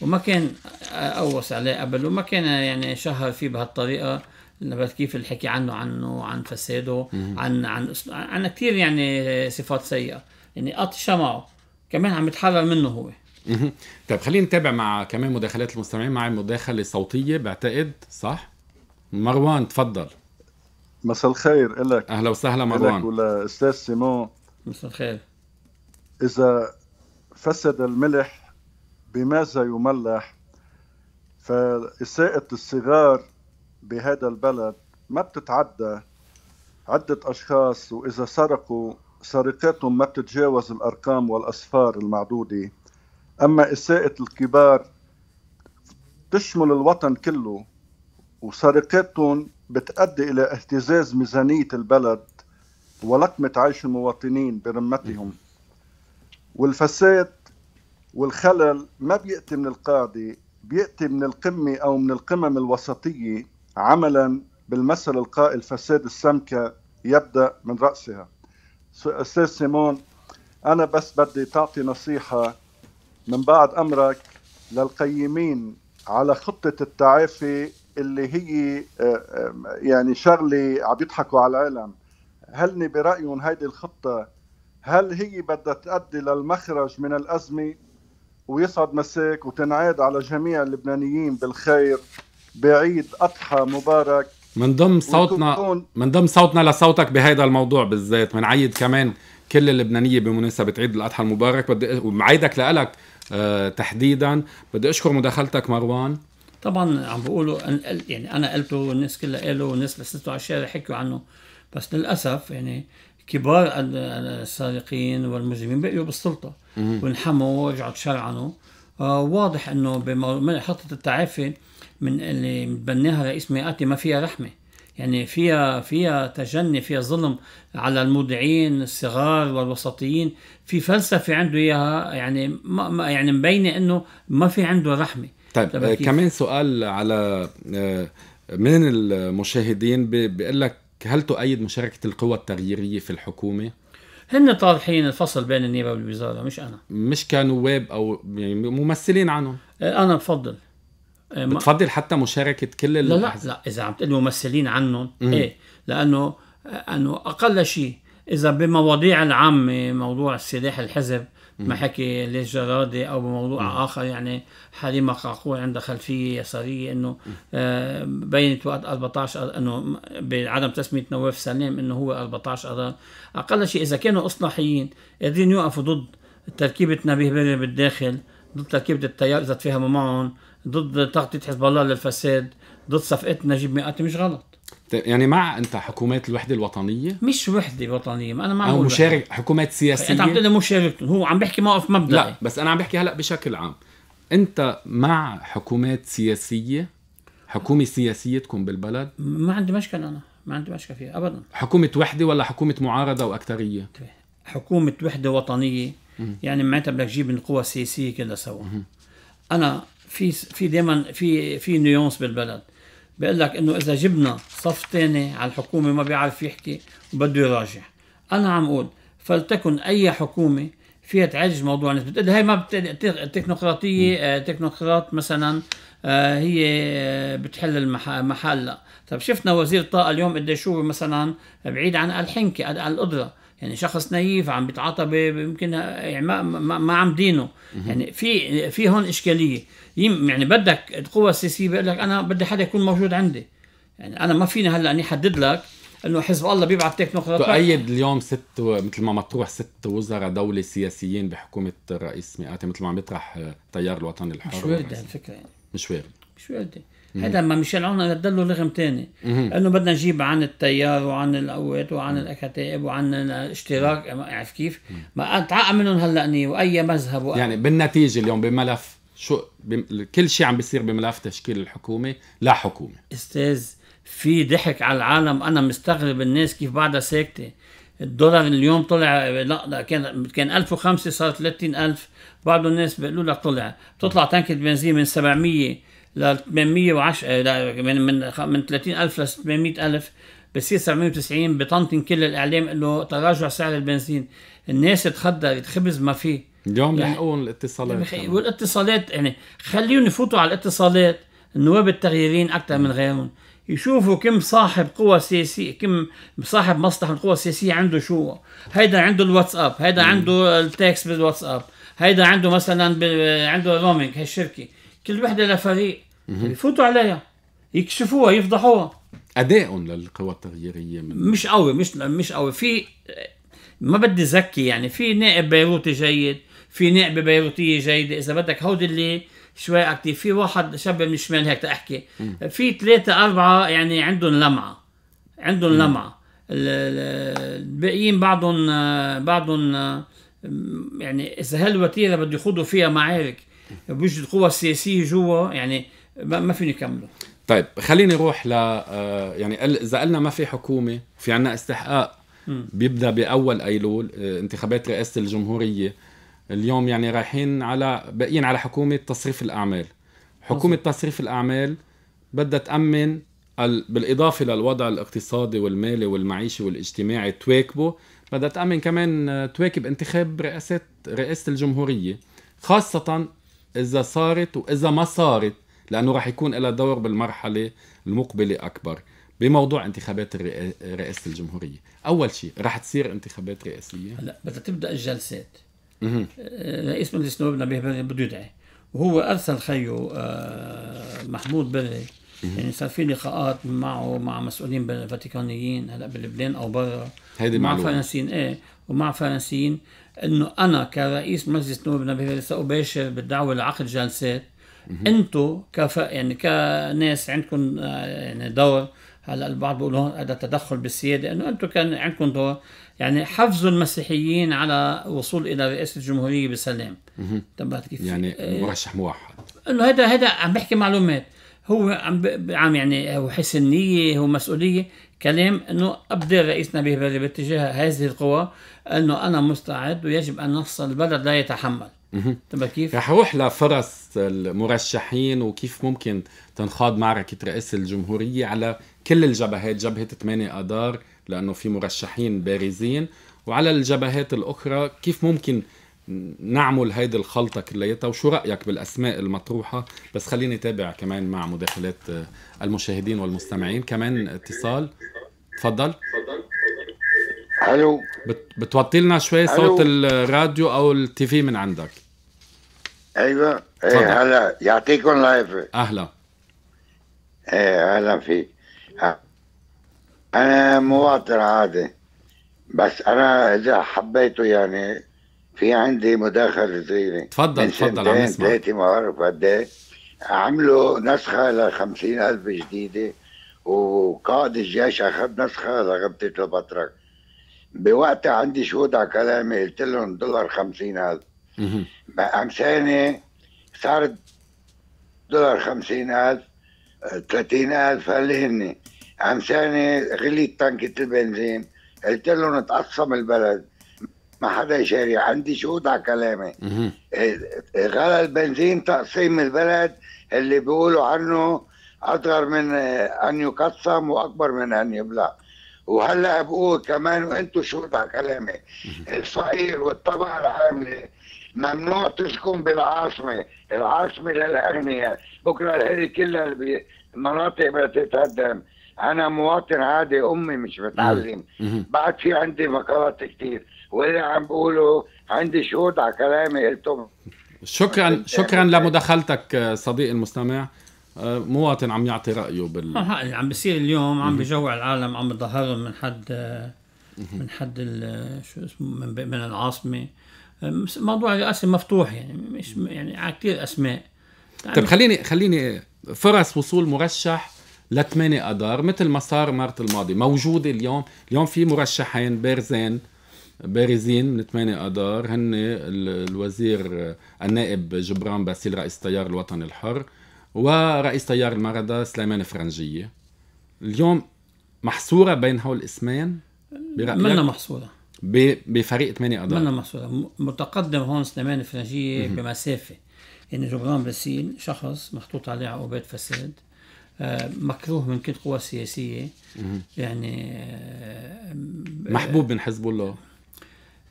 وما كان اوس عليه قبل وما كان يعني شهر فيه بهالطريقه نبات كيف الحكي عنه عنه عن فساده عن عن عن كثير يعني صفات سيئه يعني قطشه معه كمان عم يتحرر منه هو طيب خلينا نتابع مع كمان مداخلات المستمعين معي مداخله صوتيه بعتقد صح مروان تفضل مساء الخير لك اهلا وسهلا مروان لك استاذ سيمون مساء الخير اذا فسد الملح بماذا يملح فإساءة الصغار بهذا البلد ما بتتعدى عدة أشخاص وإذا سرقوا سرقاتهم ما بتتجاوز الأرقام والأسفار المعدودة أما إساءة الكبار تشمل الوطن كله وسرقاتهم بتؤدي إلى اهتزاز ميزانية البلد ولقمة عيش المواطنين برمتهم والفساد والخلل ما بيأتي من القاعدة بيأتي من القمة أو من القمم الوسطية عملا بالمثل القائل فساد السمكة يبدأ من رأسها استاذ سيمون انا بس بدي تعطي نصيحه من بعد امرك للقيمين على خطه التعافي اللي هي آه، آه، يعني شغله عم يضحكوا على العالم هل برايهم هيدي الخطه هل هي بدها تؤدي للمخرج من الازمه ويصعد مساك وتنعاد على جميع اللبنانيين بالخير بعيد اضحى مبارك من ضمن صوتنا من ضمن صوتنا لصوتك بهيدا الموضوع بالذات بنعيد كمان كل اللبنانيه بمناسبه عيد الاضحى المبارك بدي ومعيدك لك أه تحديدا بدي اشكر مداخلتك مروان طبعا عم بقولوا أن يعني انا قلته والناس كلها قالوا والناس اللي على الشارع حكوا عنه بس للاسف يعني كبار السارقين والمجرمين بقيوا بالسلطه وانحموا ورجعوا تشرعنوا آه، واضح انه بحطه التعافي من اللي متبناها رئيس مئاتي ما فيها رحمه يعني فيها فيها تجني فيها ظلم على المودعين الصغار والوسطيين في فلسفه عنده اياها يعني ما يعني مبينه انه ما في عنده رحمه طيب آه كمان سؤال على آه من المشاهدين بيقول لك هل تؤيد مشاركه القوى التغييريه في الحكومه؟ هن طارحين الفصل بين النيابه والوزاره مش انا مش كنواب او يعني ممثلين عنهم آه، انا بفضل آه، بتفضل حتى مشاركه كل لا لا لا اذا عم تقول ممثلين عنهم مم. ايه لانه انه اقل شيء اذا بمواضيع العامه موضوع سلاح الحزب ما حكي ليش جرادي او بموضوع مم. اخر يعني حليمه قاقوع عندها خلفيه يساريه انه آه بينت وقت 14 انه بعدم تسميه نواف سلام انه هو 14 اذار اقل شيء اذا كانوا اصلاحيين قادرين يوقفوا ضد تركيبه نبيه بري بالداخل ضد تركيبه التيار اذا تفاهموا معهم ضد تغطية حزب الله للفساد ضد صفقة نجيب مئاتي مش غلط يعني مع انت حكومات الوحده الوطنيه مش وحده وطنيه ما انا مع او مشارك حكومات سياسيه انت عم تقول مشاركتهم هو عم بيحكي موقف مبدئي لا بس انا عم بحكي هلا بشكل عام انت مع حكومات سياسيه حكومه سياسيه تكون بالبلد ما عندي مشكل انا ما عندي مشكل فيها ابدا حكومه وحده ولا حكومه معارضه واكثريه طيب، حكومه وحده وطنيه يعني معناتها بدك تجيب القوى السياسيه كلها سوا انا في في دائما في في نيونس بالبلد بقول لك انه اذا جبنا صف ثاني على الحكومه ما بيعرف يحكي وبده يراجع انا عم اقول فلتكن اي حكومه فيها تعالج موضوع النسبة بتقول هي ما التكنوقراطيه آه، تكنوقراط مثلا آه، هي آه، بتحل محلها طب شفنا وزير الطاقة اليوم قد شو مثلا بعيد عن الحنكة القدرة يعني شخص نايف عم بيتعاطى يمكن يعني ما, ما عم دينه يعني في في هون اشكاليه يعني بدك القوى السياسيه بيقول لك انا بدي حدا يكون موجود عندي يعني انا ما فيني هلا اني احدد لك انه حزب الله بيبعث تكنوقراطات تؤيد اليوم ست مثل ما مطروح ست وزراء دولة سياسيين بحكومة الرئيس مئاتي مثل ما عم يطرح تيار الوطني الحر مش واردة الفكرة يعني مش واردة مش واردة هذا ما ميشيل عون غدر له لغم ثاني انه بدنا نجيب عن التيار وعن القوات وعن الكتائب وعن الاشتراك عارف كيف؟ ما تعقى منهم هلا واي مذهب وأي يعني بالنتيجه اليوم بملف شو بم... كل شيء عم بيصير بملف تشكيل الحكومه لا حكومه استاذ في ضحك على العالم انا مستغرب الناس كيف بعدها ساكته الدولار اليوم طلع لا كان كان 1005 صار 30000 بعض الناس بيقولوا لك طلع بتطلع تانكة بنزين من 700 ل 810 لا من من من 30000 ل 800000 بصير 790 بطنطن كل الاعلام انه تراجع سعر البنزين الناس تخدرت خبز ما فيه اليوم بنقول يعني الاتصالات والاتصالات يعني خليهم يفوتوا على الاتصالات النواب التغييرين اكثر من غيرهم يشوفوا كم صاحب قوى سياسية كم صاحب مصلحة من القوى السياسية عنده شو هيدا عنده الواتساب هيدا عنده التاكس بالواتساب هيدا عنده مثلا عنده رومينج هالشركة كل وحده لها فريق يفوتوا عليها يكشفوها يفضحوها ادائهم للقوى التغييريه من مش قوي مش مش قوي في ما بدي زكي يعني في نائب بيروتي جيد في نائبه بيروتيه جيده اذا بدك هودي اللي شوي اكتيف في واحد شاب من الشمال هيك تحكي في ثلاثه اربعه يعني عندهم لمعه عندهم لمعه الباقيين بعضهم بعضهم يعني اذا هالوتيره بده يخوضوا فيها معارك بيوجد قوى سياسيه جوا يعني ما, ما فين يكملوا طيب خليني اروح ل آه، يعني اذا قلنا ما في حكومه في عنا استحقاق بيبدا باول ايلول آه، انتخابات رئاسه الجمهوريه اليوم يعني رايحين على باقيين على حكومه تصريف الاعمال حكومه تصريف الاعمال بدها تامن بالاضافه للوضع الاقتصادي والمالي والمعيشي والاجتماعي تواكبه بدها تامن كمان آه، تواكب انتخاب رئاسه رئاسه الجمهوريه خاصه اذا صارت واذا ما صارت لانه راح يكون لها دور بالمرحله المقبله اكبر بموضوع انتخابات رئاسه الجمهوريه اول شيء راح تصير انتخابات رئاسيه هلا بدها تبدا الجلسات آه، رئيس مجلس النواب نبيه بري بده يدعي وهو ارسل خيو آه، محمود بري يعني صار في لقاءات معه مع مسؤولين فاتيكانيين هلا بلبنان او برا هيدي مع فرنسيين ايه ومع فرنسيين انه انا كرئيس مجلس نواب نبيل ساباشر بالدعوه لعقد جلسات انتم كف يعني كناس عندكم آه، يعني دور هلا البعض بيقولوا هذا تدخل بالسياده انه انتم كان عندكم دور يعني حفزوا المسيحيين على وصول الى رئاسه الجمهوريه بسلام تبعت كيف يعني آه، مرشح موحد انه هذا هذا عم بحكي معلومات هو عم عم يعني هو حسن نيه هو مسؤوليه كلام انه ابدي نبيه بهبالي باتجاه هذه القوى انه انا مستعد ويجب ان نفصل البلد لا يتحمل تبقى كيف؟ رح اروح لفرص المرشحين وكيف ممكن تنخاض معركه رئيس الجمهوريه على كل الجبهات جبهه 8 اذار لانه في مرشحين بارزين وعلى الجبهات الاخرى كيف ممكن نعمل هيدي الخلطه كلياتها وشو رايك بالاسماء المطروحه بس خليني تابع كمان مع مداخلات المشاهدين والمستمعين كمان اتصال تفضل الو بتوطي لنا شوي صوت الراديو او التي في من عندك ايوه ايه هلا يعطيكم لايف اهلا ايه اهلا فيك انا مواطن عادي بس انا اذا حبيته يعني في عندي مداخله صغيره تفضل تفضل عم نسمع ما بعرف قد إيه. عملوا نسخه ل 50000 جديده وقائد الجيش اخذ نسخه لغبطه البطرك بوقتها عندي شهود على كلامي قلت لهم دولار خمسين هذا بقى سنه صارت دولار خمسين ألف ثلاثين ألف هن عم سنة غليت تانكة البنزين قلت لهم تقسم البلد ما حدا يشاري عندي شهود على كلامي إيه، إيه، غلى البنزين تقسيم البلد اللي بيقولوا عنه اصغر من آه، ان يقسم واكبر من ان يبلع وهلا بقول كمان وانتم شو على كلامي الفقير والطبقه العامله ممنوع تسكن بالعاصمه، العاصمه للاغنياء، بكره هذه كلها المناطق بدها تتهدم، انا مواطن عادي امي مش متعلم، بعد في عندي مقالات كثير، واللي عم بقوله عندي شهود على كلامي قلتهم شكرا شكرا يعني لمداخلتك آه، صديقي المستمع آه، مواطن عم يعطي رايه بال آه، عم بيصير اليوم عم بجوع العالم عم بظهرهم من حد آه، من حد شو اسمه من, من العاصمه موضوع الرئاسه مفتوح يعني مش يعني على كثير اسماء يعني طيب خليني خليني فرص وصول مرشح ل 8 اذار مثل ما صار مرت الماضي موجوده اليوم اليوم في مرشحين بارزين بارزين من 8 اذار هن الوزير النائب جبران باسيل رئيس التيار الوطني الحر ورئيس تيار المرضى سليمان فرنجيه اليوم محصوره بين هول الاسمين منا محصوره بفريق ثمانية أدوار منا محصوره متقدم هون سليمان فرنجيه بمسافه يعني جبران باسيل شخص محطوط عليه عقوبات فساد آه، مكروه من كل قوى سياسيه يعني آه، محبوب من حزب الله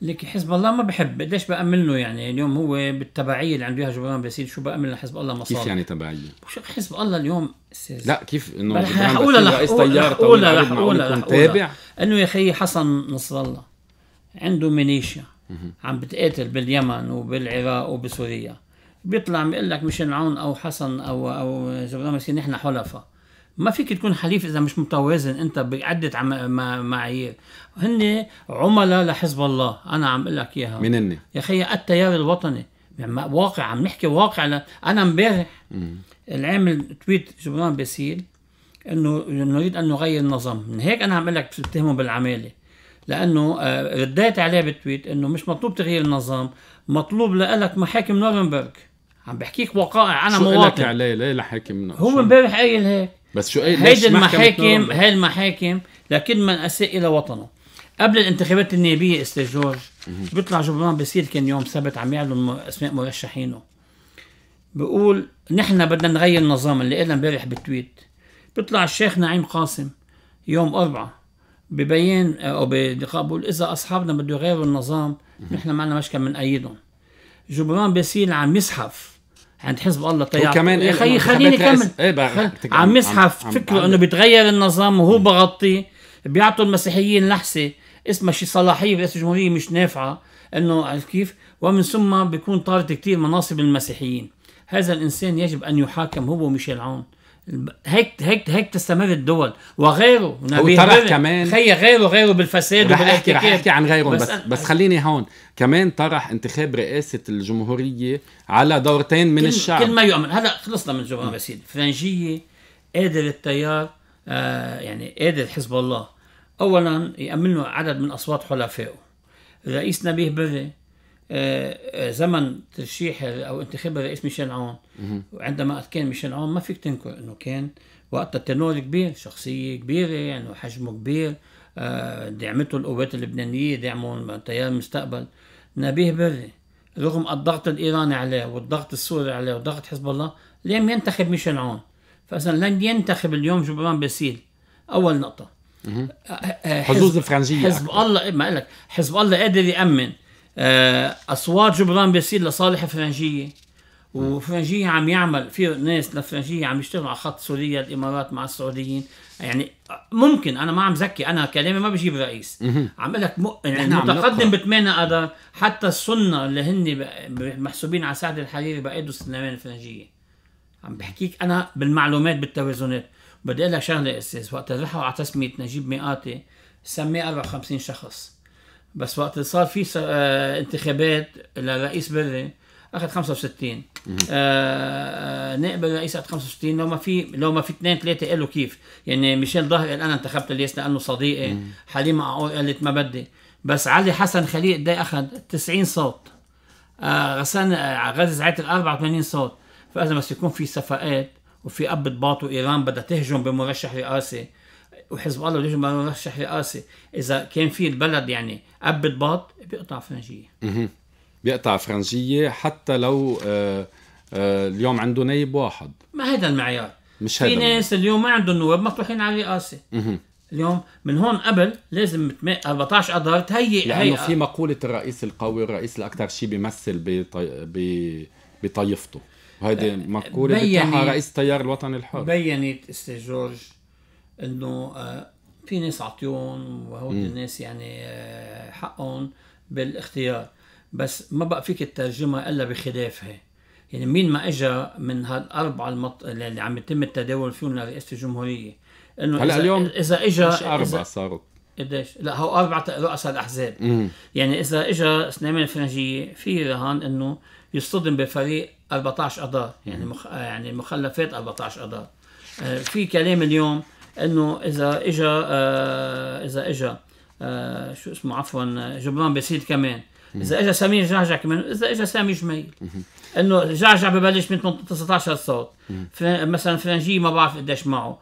لك حزب الله ما بحب قديش بامن له يعني اليوم هو بالتبعيه اللي عنده اياها جبران باسيل شو بامن لحزب الله مصاري كيف يعني تبعيه؟ حزب الله اليوم لا كيف انه رح اقولها رح اقولها رح اقولها تابع انه يا اخي حسن نصر الله عنده ميليشيا عم بتقاتل باليمن وبالعراق وبسوريا بيطلع بيقول لك مش عون او حسن او او جبران باسيل نحن حلفاء ما فيك تكون حليف اذا مش متوازن انت بعده معايير هن عملاء لحزب الله انا عم اقول لك اياها مين هن؟ يا اخي التيار الوطني يعني واقع عم نحكي واقع ل... انا امبارح العامل تويت جبران باسيل انه نريد ان نغير النظام من هيك انا عم اقول لك بتتهمه بالعماله لانه آه، رديت عليه بالتويت انه مش مطلوب تغيير النظام مطلوب لك محاكم نورنبرغ عم بحكيك وقائع انا شو مواطن شو عليه ليه لحاكم هو امبارح قايل هيك بس شو قايل هيدي المحاكم هاي المحاكم لكن من اساء الى وطنه قبل الانتخابات النيابيه استاذ جورج بيطلع جبران بصير كان يوم سبت عم يعلن اسماء مرشحينه بقول نحن بدنا نغير النظام اللي قالها امبارح بالتويت بيطلع الشيخ نعيم قاسم يوم أربعة ببين آه، أو بلقاء بقول إذا أصحابنا بده يغيروا النظام نحن ما عندنا مشكلة بنأيدهم جبران باسيل عم يزحف عند حزب الله طيب وكمان يا خليني كمل إيه عم يزحف فكره انه بيتغير النظام وهو بغطيه بيعطوا المسيحيين لحسه اسمها شي صلاحيه برئاسه الجمهوريه مش نافعه انه عرفت كيف ومن ثم بيكون طارت كثير مناصب المسيحيين هذا الانسان يجب ان يحاكم هو وميشيل عون هيك هيك هيك تستمر الدول وغيره وطرح كمان خي غيره غيره بالفساد رح احكي رح احكي عن غيرهم بس بس, بس خليني هون كمان طرح انتخاب رئاسه الجمهوريه على دورتين من كل الشعب كل ما يؤمن هلا خلصنا من الجمهوريه سيدي فرنجيه قادر التيار آه يعني قادر حزب الله أولا يأمنوا عدد من أصوات حلفائه الرئيس نبيه بري آه، آه، زمن ترشيح او انتخاب الرئيس ميشيل عون وعندما كان ميشيل عون ما فيك تنكر انه كان وقتها تنور كبير شخصيه كبيره يعني حجمه كبير آه، دعمته القوات اللبنانيه دعموا تيار المستقبل نبيه بري رغم الضغط الايراني عليه والضغط السوري عليه وضغط حزب الله لم ينتخب ميشيل عون فاذا لن ينتخب اليوم جبران باسيل اول نقطه حظوظ الفرنسيه حزب أكبر. الله ما لك حزب الله قادر يامن آه، اصوات جبران بيصير لصالح الفرنجيه وفرنجيه عم يعمل في ناس لفرنجيه عم يشتغلوا على خط سوريا الامارات مع السعوديين يعني ممكن انا ما عم زكي انا كلامي ما بجيب رئيس عم لك م... يعني متقدم ب 8 اذار حتى السنه اللي هن محسوبين على سعد الحريري بقيدوا سلمان الفرنجيه عم بحكيك انا بالمعلومات بالتوازنات بدي اقول لك شغله استاذ وقت رحوا على تسميه نجيب مئاتي سميه 54 شخص بس وقت صار في آه، انتخابات لرئيس بري اخذ 65 آه،, آه نائب الرئيس اخذ 65 لو ما في لو ما في اثنين ثلاثه قالوا كيف يعني ميشيل ظهر قال انا انتخبت الياس لانه صديقي حليم معقول قالت ما بدي بس علي حسن خليق ده اخذ 90 صوت آه غسان غازي زعيت ال 84 صوت فاذا بس يكون في صفقات وفي اب ضباط وايران بدها تهجم بمرشح رئاسي وحزب الله بده يهجم بمرشح رئاسي اذا كان في البلد يعني اب ضباط بيقطع فرنجيه اها بيقطع فرنجيه حتى لو آه آه اليوم عنده نايب واحد ما هذا المعيار مش هذا في ناس اليوم ما عندهم نواب مطروحين على الرئاسه اها اليوم من هون قبل لازم 14 اذار تهيئ لانه هيئة. في مقوله الرئيس القوي الرئيس الاكثر شيء بيمثل بي بي وهيدي مقوله بتاعها رئيس التيار الوطني الحر بينت استاذ جورج انه آه، في ناس عطيون وهول الناس يعني آه، حقهم بالاختيار بس ما بقى فيك تترجمها الا بخلافها يعني مين ما اجى من هالاربعه المط... اللي عم يتم التداول فيهم لرئاسه الجمهوريه انه هلا اليوم اذا اجى مش اربعه صاروا قديش؟ لا هو اربعه رؤساء الاحزاب مم. يعني اذا اجى سليمان الفرنجيه في رهان انه يصطدم بفريق 14 اذار يعني مخ... يعني مخلفات 14 اذار آه، في كلام اليوم انه اذا اجى آه، اذا اجى آه، شو اسمه عفوا جبران بسيد كمان اذا اجى سمير جعجع كمان اذا اجى سامي جميل انه جعجع ببلش من 19 صوت مثلا فرنجي ما بعرف قديش معه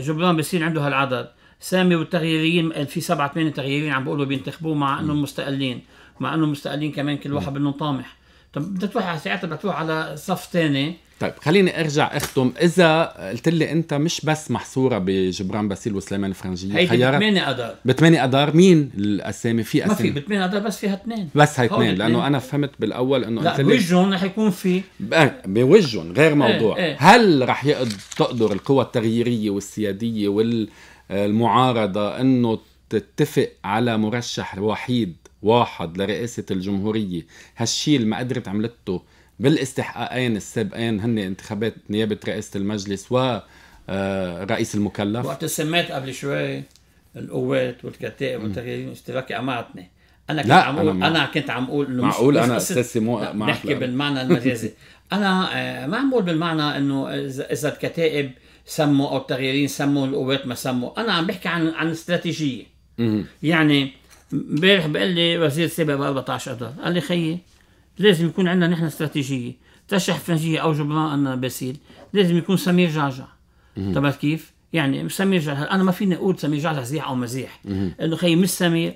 جبران بصير عنده هالعدد سامي والتغييريين في سبعة ثمانية تغييرين عم بيقولوا بينتخبوه مع انهم مستقلين مع انهم مستقلين كمان كل واحد منهم طامح طب بدك تروح على ساعتها بدك تروح على صف ثاني طيب خليني ارجع اختم اذا قلت لي انت مش بس محصوره بجبران باسيل وسليمان فرنجي هي خيارات بثمانية ادار بثمانية ادار مين الاسامي في اسامي ما في بثمانية ادار بس فيها اثنين بس هي اثنين لانه انا فهمت بالاول انه لا بوجهن رح يكون في آه، بوجهن غير إيه، موضوع ايه ايه. هل رح تقدر القوى التغييريه والسياديه والمعارضه انه تتفق على مرشح وحيد واحد لرئاسة الجمهورية هالشي اللي ما قدرت عملته بالاستحقاقين السابقين هن انتخابات نيابة رئاسة المجلس و آه، رئيس المكلف وقت سميت قبل شوي القوات والكتائب والتغييرين اشتراكي أمعتني انا كنت لا عم اقول انا كنت عم اقول انه معقول مش انا اساسي مو نحكي بالمعنى المجازي انا آه، ما عم بقول بالمعنى انه اذا الكتائب سموا او التغييرين سموا القوات ما سموا انا عم بحكي عن عن استراتيجيه يعني امبارح بقال لي وزير سابق ب 14 اذار قال لي خيي لازم يكون عندنا نحن استراتيجيه ترشح فنجيه او جبران انا باسيل لازم يكون سمير جعجع تبعت كيف؟ يعني سمير جعجع انا ما فيني اقول سمير جعجع زيح او مزيح انه خيي مش سمير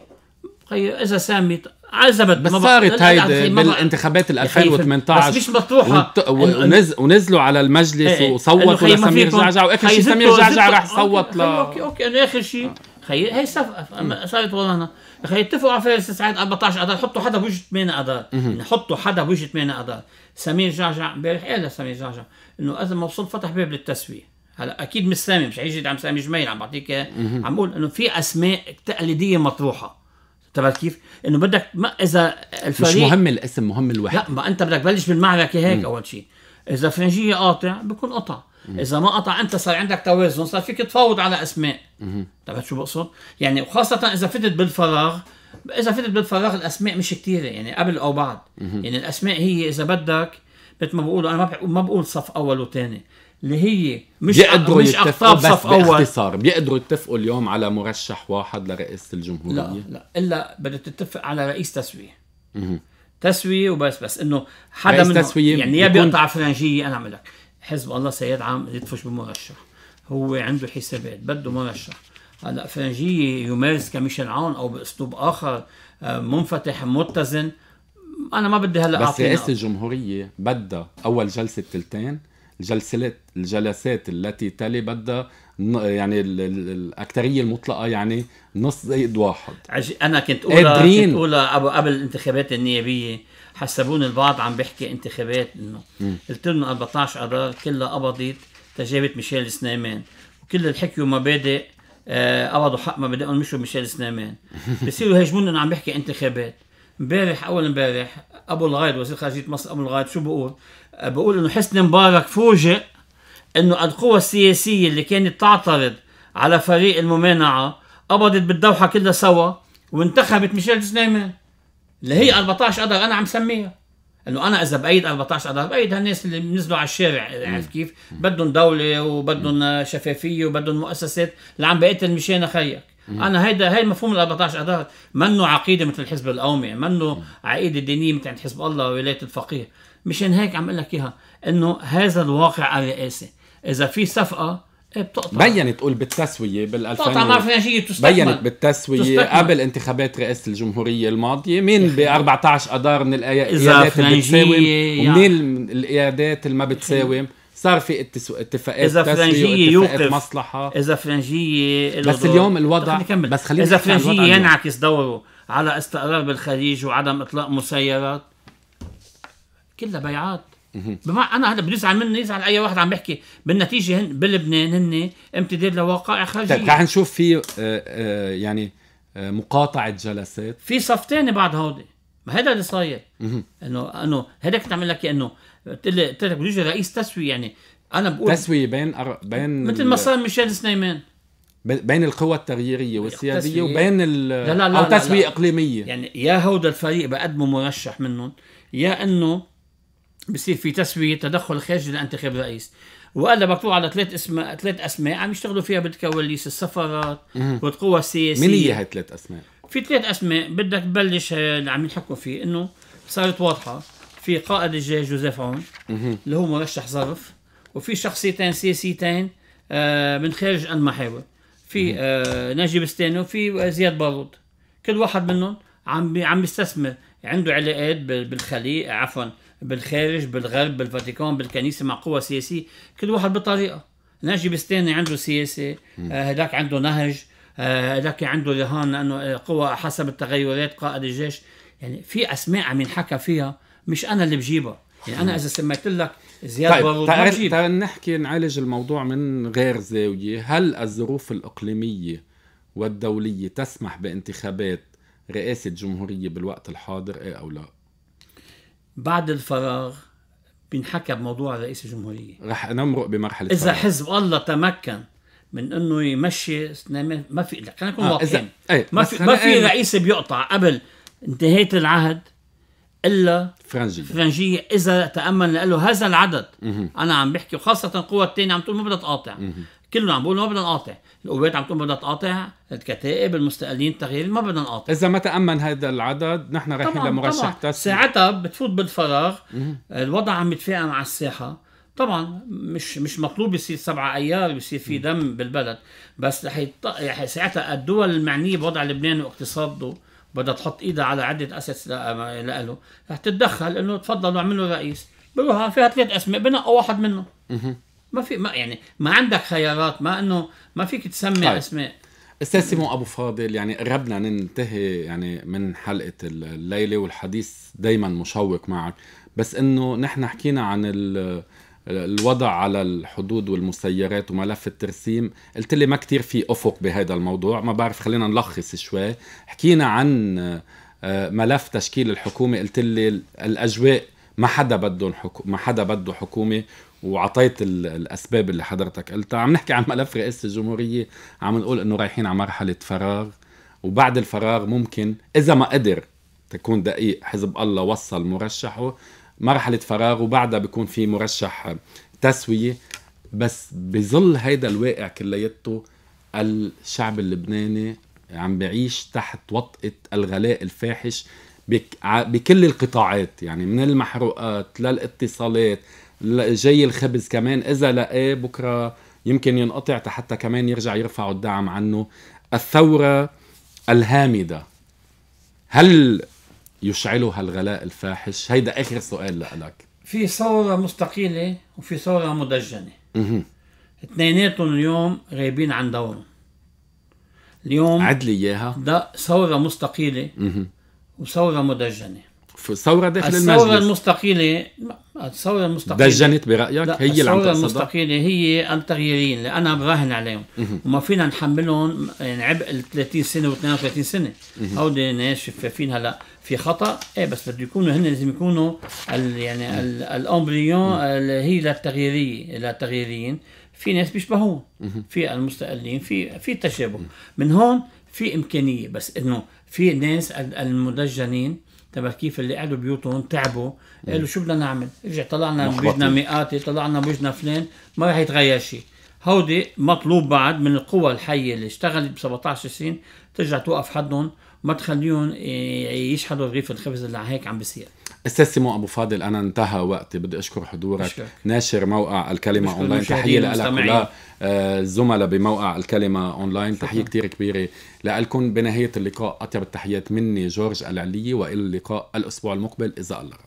خيي اذا سامي عزبت بس صارت هيدي بالانتخابات ال 2018 بس مش مطروحه ونت... ونز... ونزلوا على المجلس ايه. إيه. وصوتوا لسمير جعجع واخر شيء سمير جعجع راح صوت ل اوكي اوكي, أوكي. اخر شيء آه. خيي هي صفقه صارت ورانا يتفقوا على فيصل سعيد 14 اذار حطوا حدا بوجه 8 اذار حطوا حدا بوجه 8 اذار سمير جعجع امبارح قال إيه لسمير سمير جعجع انه اذا مبسوط فتح باب للتسويه هلا اكيد مش سامي مش حيجي عم سامي جميل عم بعطيك عم بقول انه في اسماء تقليديه مطروحه تبعت كيف؟ انه بدك ما اذا الفريق مش مهم الاسم مهم الوحده لا ما انت بدك تبلش بالمعركه هيك اول شيء اذا فنجيه قاطع بكون قطع اذا ما قطع انت صار عندك توازن صار فيك تفاوض على اسماء طب شو بقصد يعني وخاصه اذا فتت بالفراغ اذا فتت بالفراغ الاسماء مش كثيره يعني قبل او بعد يعني الاسماء هي اذا بدك مثل ما بقولوا انا ما بقول ما بقول صف اول وثاني اللي هي مش بيقدروا مش اقطاب صف اول باختصار بيقدروا يتفقوا اليوم على مرشح واحد لرئاسه الجمهوريه لا لا الا بدك تتفق على رئيس تسويه تسويه وبس بس انه حدا من تسوية يعني يا بيقطع فرنجيه انا اعمل لك حزب الله سيدعم يدفش بمرشح هو عنده حسابات بده مرشح هلا فرنجيه يمارس كميشن عون او باسلوب اخر آه، منفتح متزن انا ما بدي هلا بس رئاسه الجمهوريه بدها اول جلسه بتلتين الجلسات الجلسات التي تلي بدها يعني الاكثريه المطلقه يعني نص زائد واحد انا كنت اولى إيه، كنت اولى قبل الانتخابات النيابيه حسبوني البعض عم بحكي انتخابات انه قلت لهم 14 قرار كلها قبضت تجابت ميشيل سنيمان وكل الحكي ومبادئ آه، قبضوا حق مبادئهم مشوا ميشيل سنيمان بصيروا يهاجموني انه عم بحكي انتخابات امبارح اول امبارح ابو الغايد وزير خارجيه مصر ابو الغايد شو بقول؟ آه، بقول انه حسني مبارك فوجئ انه القوى السياسية اللي كانت تعترض على فريق الممانعة قبضت بالدوحة كلها سوا وانتخبت ميشيل سليمان اللي هي 14 اذار انا عم سميها انه انا اذا بايد 14 اذار بايد هالناس اللي نزلوا على الشارع عرفت كيف؟ بدهم دوله وبدهم شفافيه وبدهم مؤسسات اللي عم بقتل مشان خيك انا هيدا هي مفهوم ال 14 اذار منه عقيده مثل الحزب القومي منه عقيده دينيه مثل عند حزب الله وولايه الفقيه مشان هيك عم اقول لك اياها انه هذا الواقع الرئاسي اذا في صفقه إيه بتقطع بينت قول بالتسويه بال 2000 بتقطع معرفه نهجيه بينت بالتسويه تستكمل. قبل انتخابات رئاسه الجمهوريه الماضيه مين ب 14 اذار من الايادات اللي بتساوم يعني. ومنين الايادات اللي ما بتساوم صار في اتفاقات اذا فرنجيه يوقف مصلحه اذا فرنجيه بس اليوم الوضع بس خلينا اذا فرنجيه ينعكس دوره على استقرار بالخليج وعدم اطلاق مسيرات كلها بيعات بمعنى انا هلا يزعل مني يزعل اي واحد عم بيحكي بالنتيجه هن بلبنان هن امتداد لوقائع خارجيه طيب رح نشوف في آه، آه، يعني آه، مقاطعه جلسات في صف ثاني بعد هودي ما هذا اللي صاير انه انه هذاك تعمل لك انه قلت لك بده رئيس تسويه يعني انا بقول تسويه بين أر... بين مثل ما صار ميشيل سنيمان بين القوى التغييريه والسياديه وبين ال... لا لا لا او تسويه اقليميه يعني يا هودا الفريق بقدمه مرشح منهم يا انه بصير في تسوية تدخل خارجي لانتخاب رئيس وقال مكتوب على ثلاث اسماء ثلاث اسماء عم يشتغلوا فيها بالكواليس السفارات والقوى السياسيه مين هي هالثلاث ثلاث اسماء؟ في ثلاث اسماء بدك تبلش اللي عم يحكوا فيه انه صارت واضحه في قائد الجيش جوزيف عون اللي هو مرشح ظرف وفي شخصيتين سياسيتين آه، من خارج المحاور في آه، نجيب ستاني وفي زياد بارود كل واحد منهم عم عم بيستثمر عنده علاقات بالخليج عفوا بالخارج بالغرب بالفاتيكان بالكنيسه مع قوى سياسيه كل واحد بطريقه ناجي بستاني عنده سياسه آه، هذاك عنده نهج آه، هذاك عنده رهان لانه آه، قوى حسب التغيرات قائد الجيش يعني في اسماء عم ينحكى فيها مش انا اللي بجيبها يعني انا اذا سميت لك زياد طيب بارود تعال تعال نحكي نعالج الموضوع من غير زاويه هل الظروف الاقليميه والدوليه تسمح بانتخابات رئاسه جمهوريه بالوقت الحاضر ايه او لا بعد الفراغ بينحكى بموضوع رئيس الجمهوريه رح نمرق بمرحله اذا فراغ. حزب الله تمكن من انه يمشي ما في خلينا نكون آه واضحين إيه، ما في ما إيه، في رئيس بيقطع قبل انتهاء العهد الا فرنجيه فرنجيه اذا تامن له هذا العدد مه. انا عم بحكي وخاصه القوى الثانيه عم تقول ما بدها تقاطع كلهم عم بقول ما بدنا نقاطع القوات عم تقول بدها تقاطع الكتائب المستقلين التغيير ما بدنا نقاطع اذا ما تامن هذا العدد نحن رايحين لمرشح تاسع ساعتها بتفوت بالفراغ الوضع عم يتفاقم على الساحه طبعا مش مش مطلوب يصير سبعة ايار بيصير في دم بالبلد بس رح ساعتها الدول المعنيه بوضع لبنان واقتصاده بدها تحط ايدها على عده اسس لإله رح تتدخل انه تفضلوا اعملوا رئيس بروح فيها ثلاث اسماء بنقوا واحد منهم ما في ما يعني ما عندك خيارات ما انه ما فيك تسمي طيب. اسماء استاذ سيمو ابو فاضل يعني قربنا ننتهي يعني من حلقه الليله والحديث دائما مشوق معك بس انه نحن حكينا عن الوضع على الحدود والمسيرات وملف الترسيم قلت لي ما كتير في افق بهذا الموضوع ما بعرف خلينا نلخص شوي حكينا عن آه، ملف تشكيل الحكومه قلت لي الاجواء ما حدا بده حكو... ما حدا بده حكومه وعطيت الاسباب اللي حضرتك قلتها عم نحكي عن ملف رئاسه الجمهوريه عم نقول انه رايحين على مرحله فراغ وبعد الفراغ ممكن اذا ما قدر تكون دقيق حزب الله وصل مرشحه مرحله فراغ وبعدها بيكون في مرشح تسويه بس بظل هيدا الواقع كلياته الشعب اللبناني عم بعيش تحت وطئه الغلاء الفاحش بكل القطاعات يعني من المحروقات للاتصالات جاي الخبز كمان اذا لقاه إيه، بكره يمكن ينقطع حتى كمان يرجع يرفعوا الدعم عنه الثوره الهامده هل يشعلها الغلاء الفاحش هيدا اخر سؤال لك في ثوره مستقيله وفي ثوره مدجنه اها اثنيناتهم اليوم غايبين عن دورهم اليوم عد لي اياها ده ثوره مستقيله وثوره مدجنه الثورة داخل الثورة المجلس الثورة المستقيلة الثورة المستقيلة دجنت برأيك هي اللي عم الثورة المستقيلة هي التغييرين اللي أنا براهن عليهم وما فينا نحملهم يعني عبء ال 30 سنة و 32 سنة هودي ناس شفافين هلا في خطأ إيه بس بده يكونوا هن لازم يكونوا ال يعني الأمبريون هي للتغييرية للتغييريين في ناس بيشبهون في المستقلين في في تشابه من هون في امكانيه بس انه في ناس المدجنين تبع كيف اللي قعدوا بيوتهم تعبوا قالوا شو بدنا نعمل؟ رجع طلعنا بوجنا مئاتي طلعنا بوجنا فلان ما رح يتغير شيء هودي مطلوب بعد من القوى الحيه اللي اشتغلت ب 17 سنين ترجع توقف حدهم ما تخليهم يشحدوا رغيف الخبز اللي هيك عم بيصير استاذ سيمون ابو فاضل انا انتهى وقتي بدي اشكر حضورك أشكرك. ناشر موقع الكلمه اونلاين تحيه لك الزملاء آه، بموقع الكلمه اونلاين تحيه كثير كبيره لكم بنهايه اللقاء اطيب التحيات مني جورج العلي والى اللقاء الاسبوع المقبل اذا الله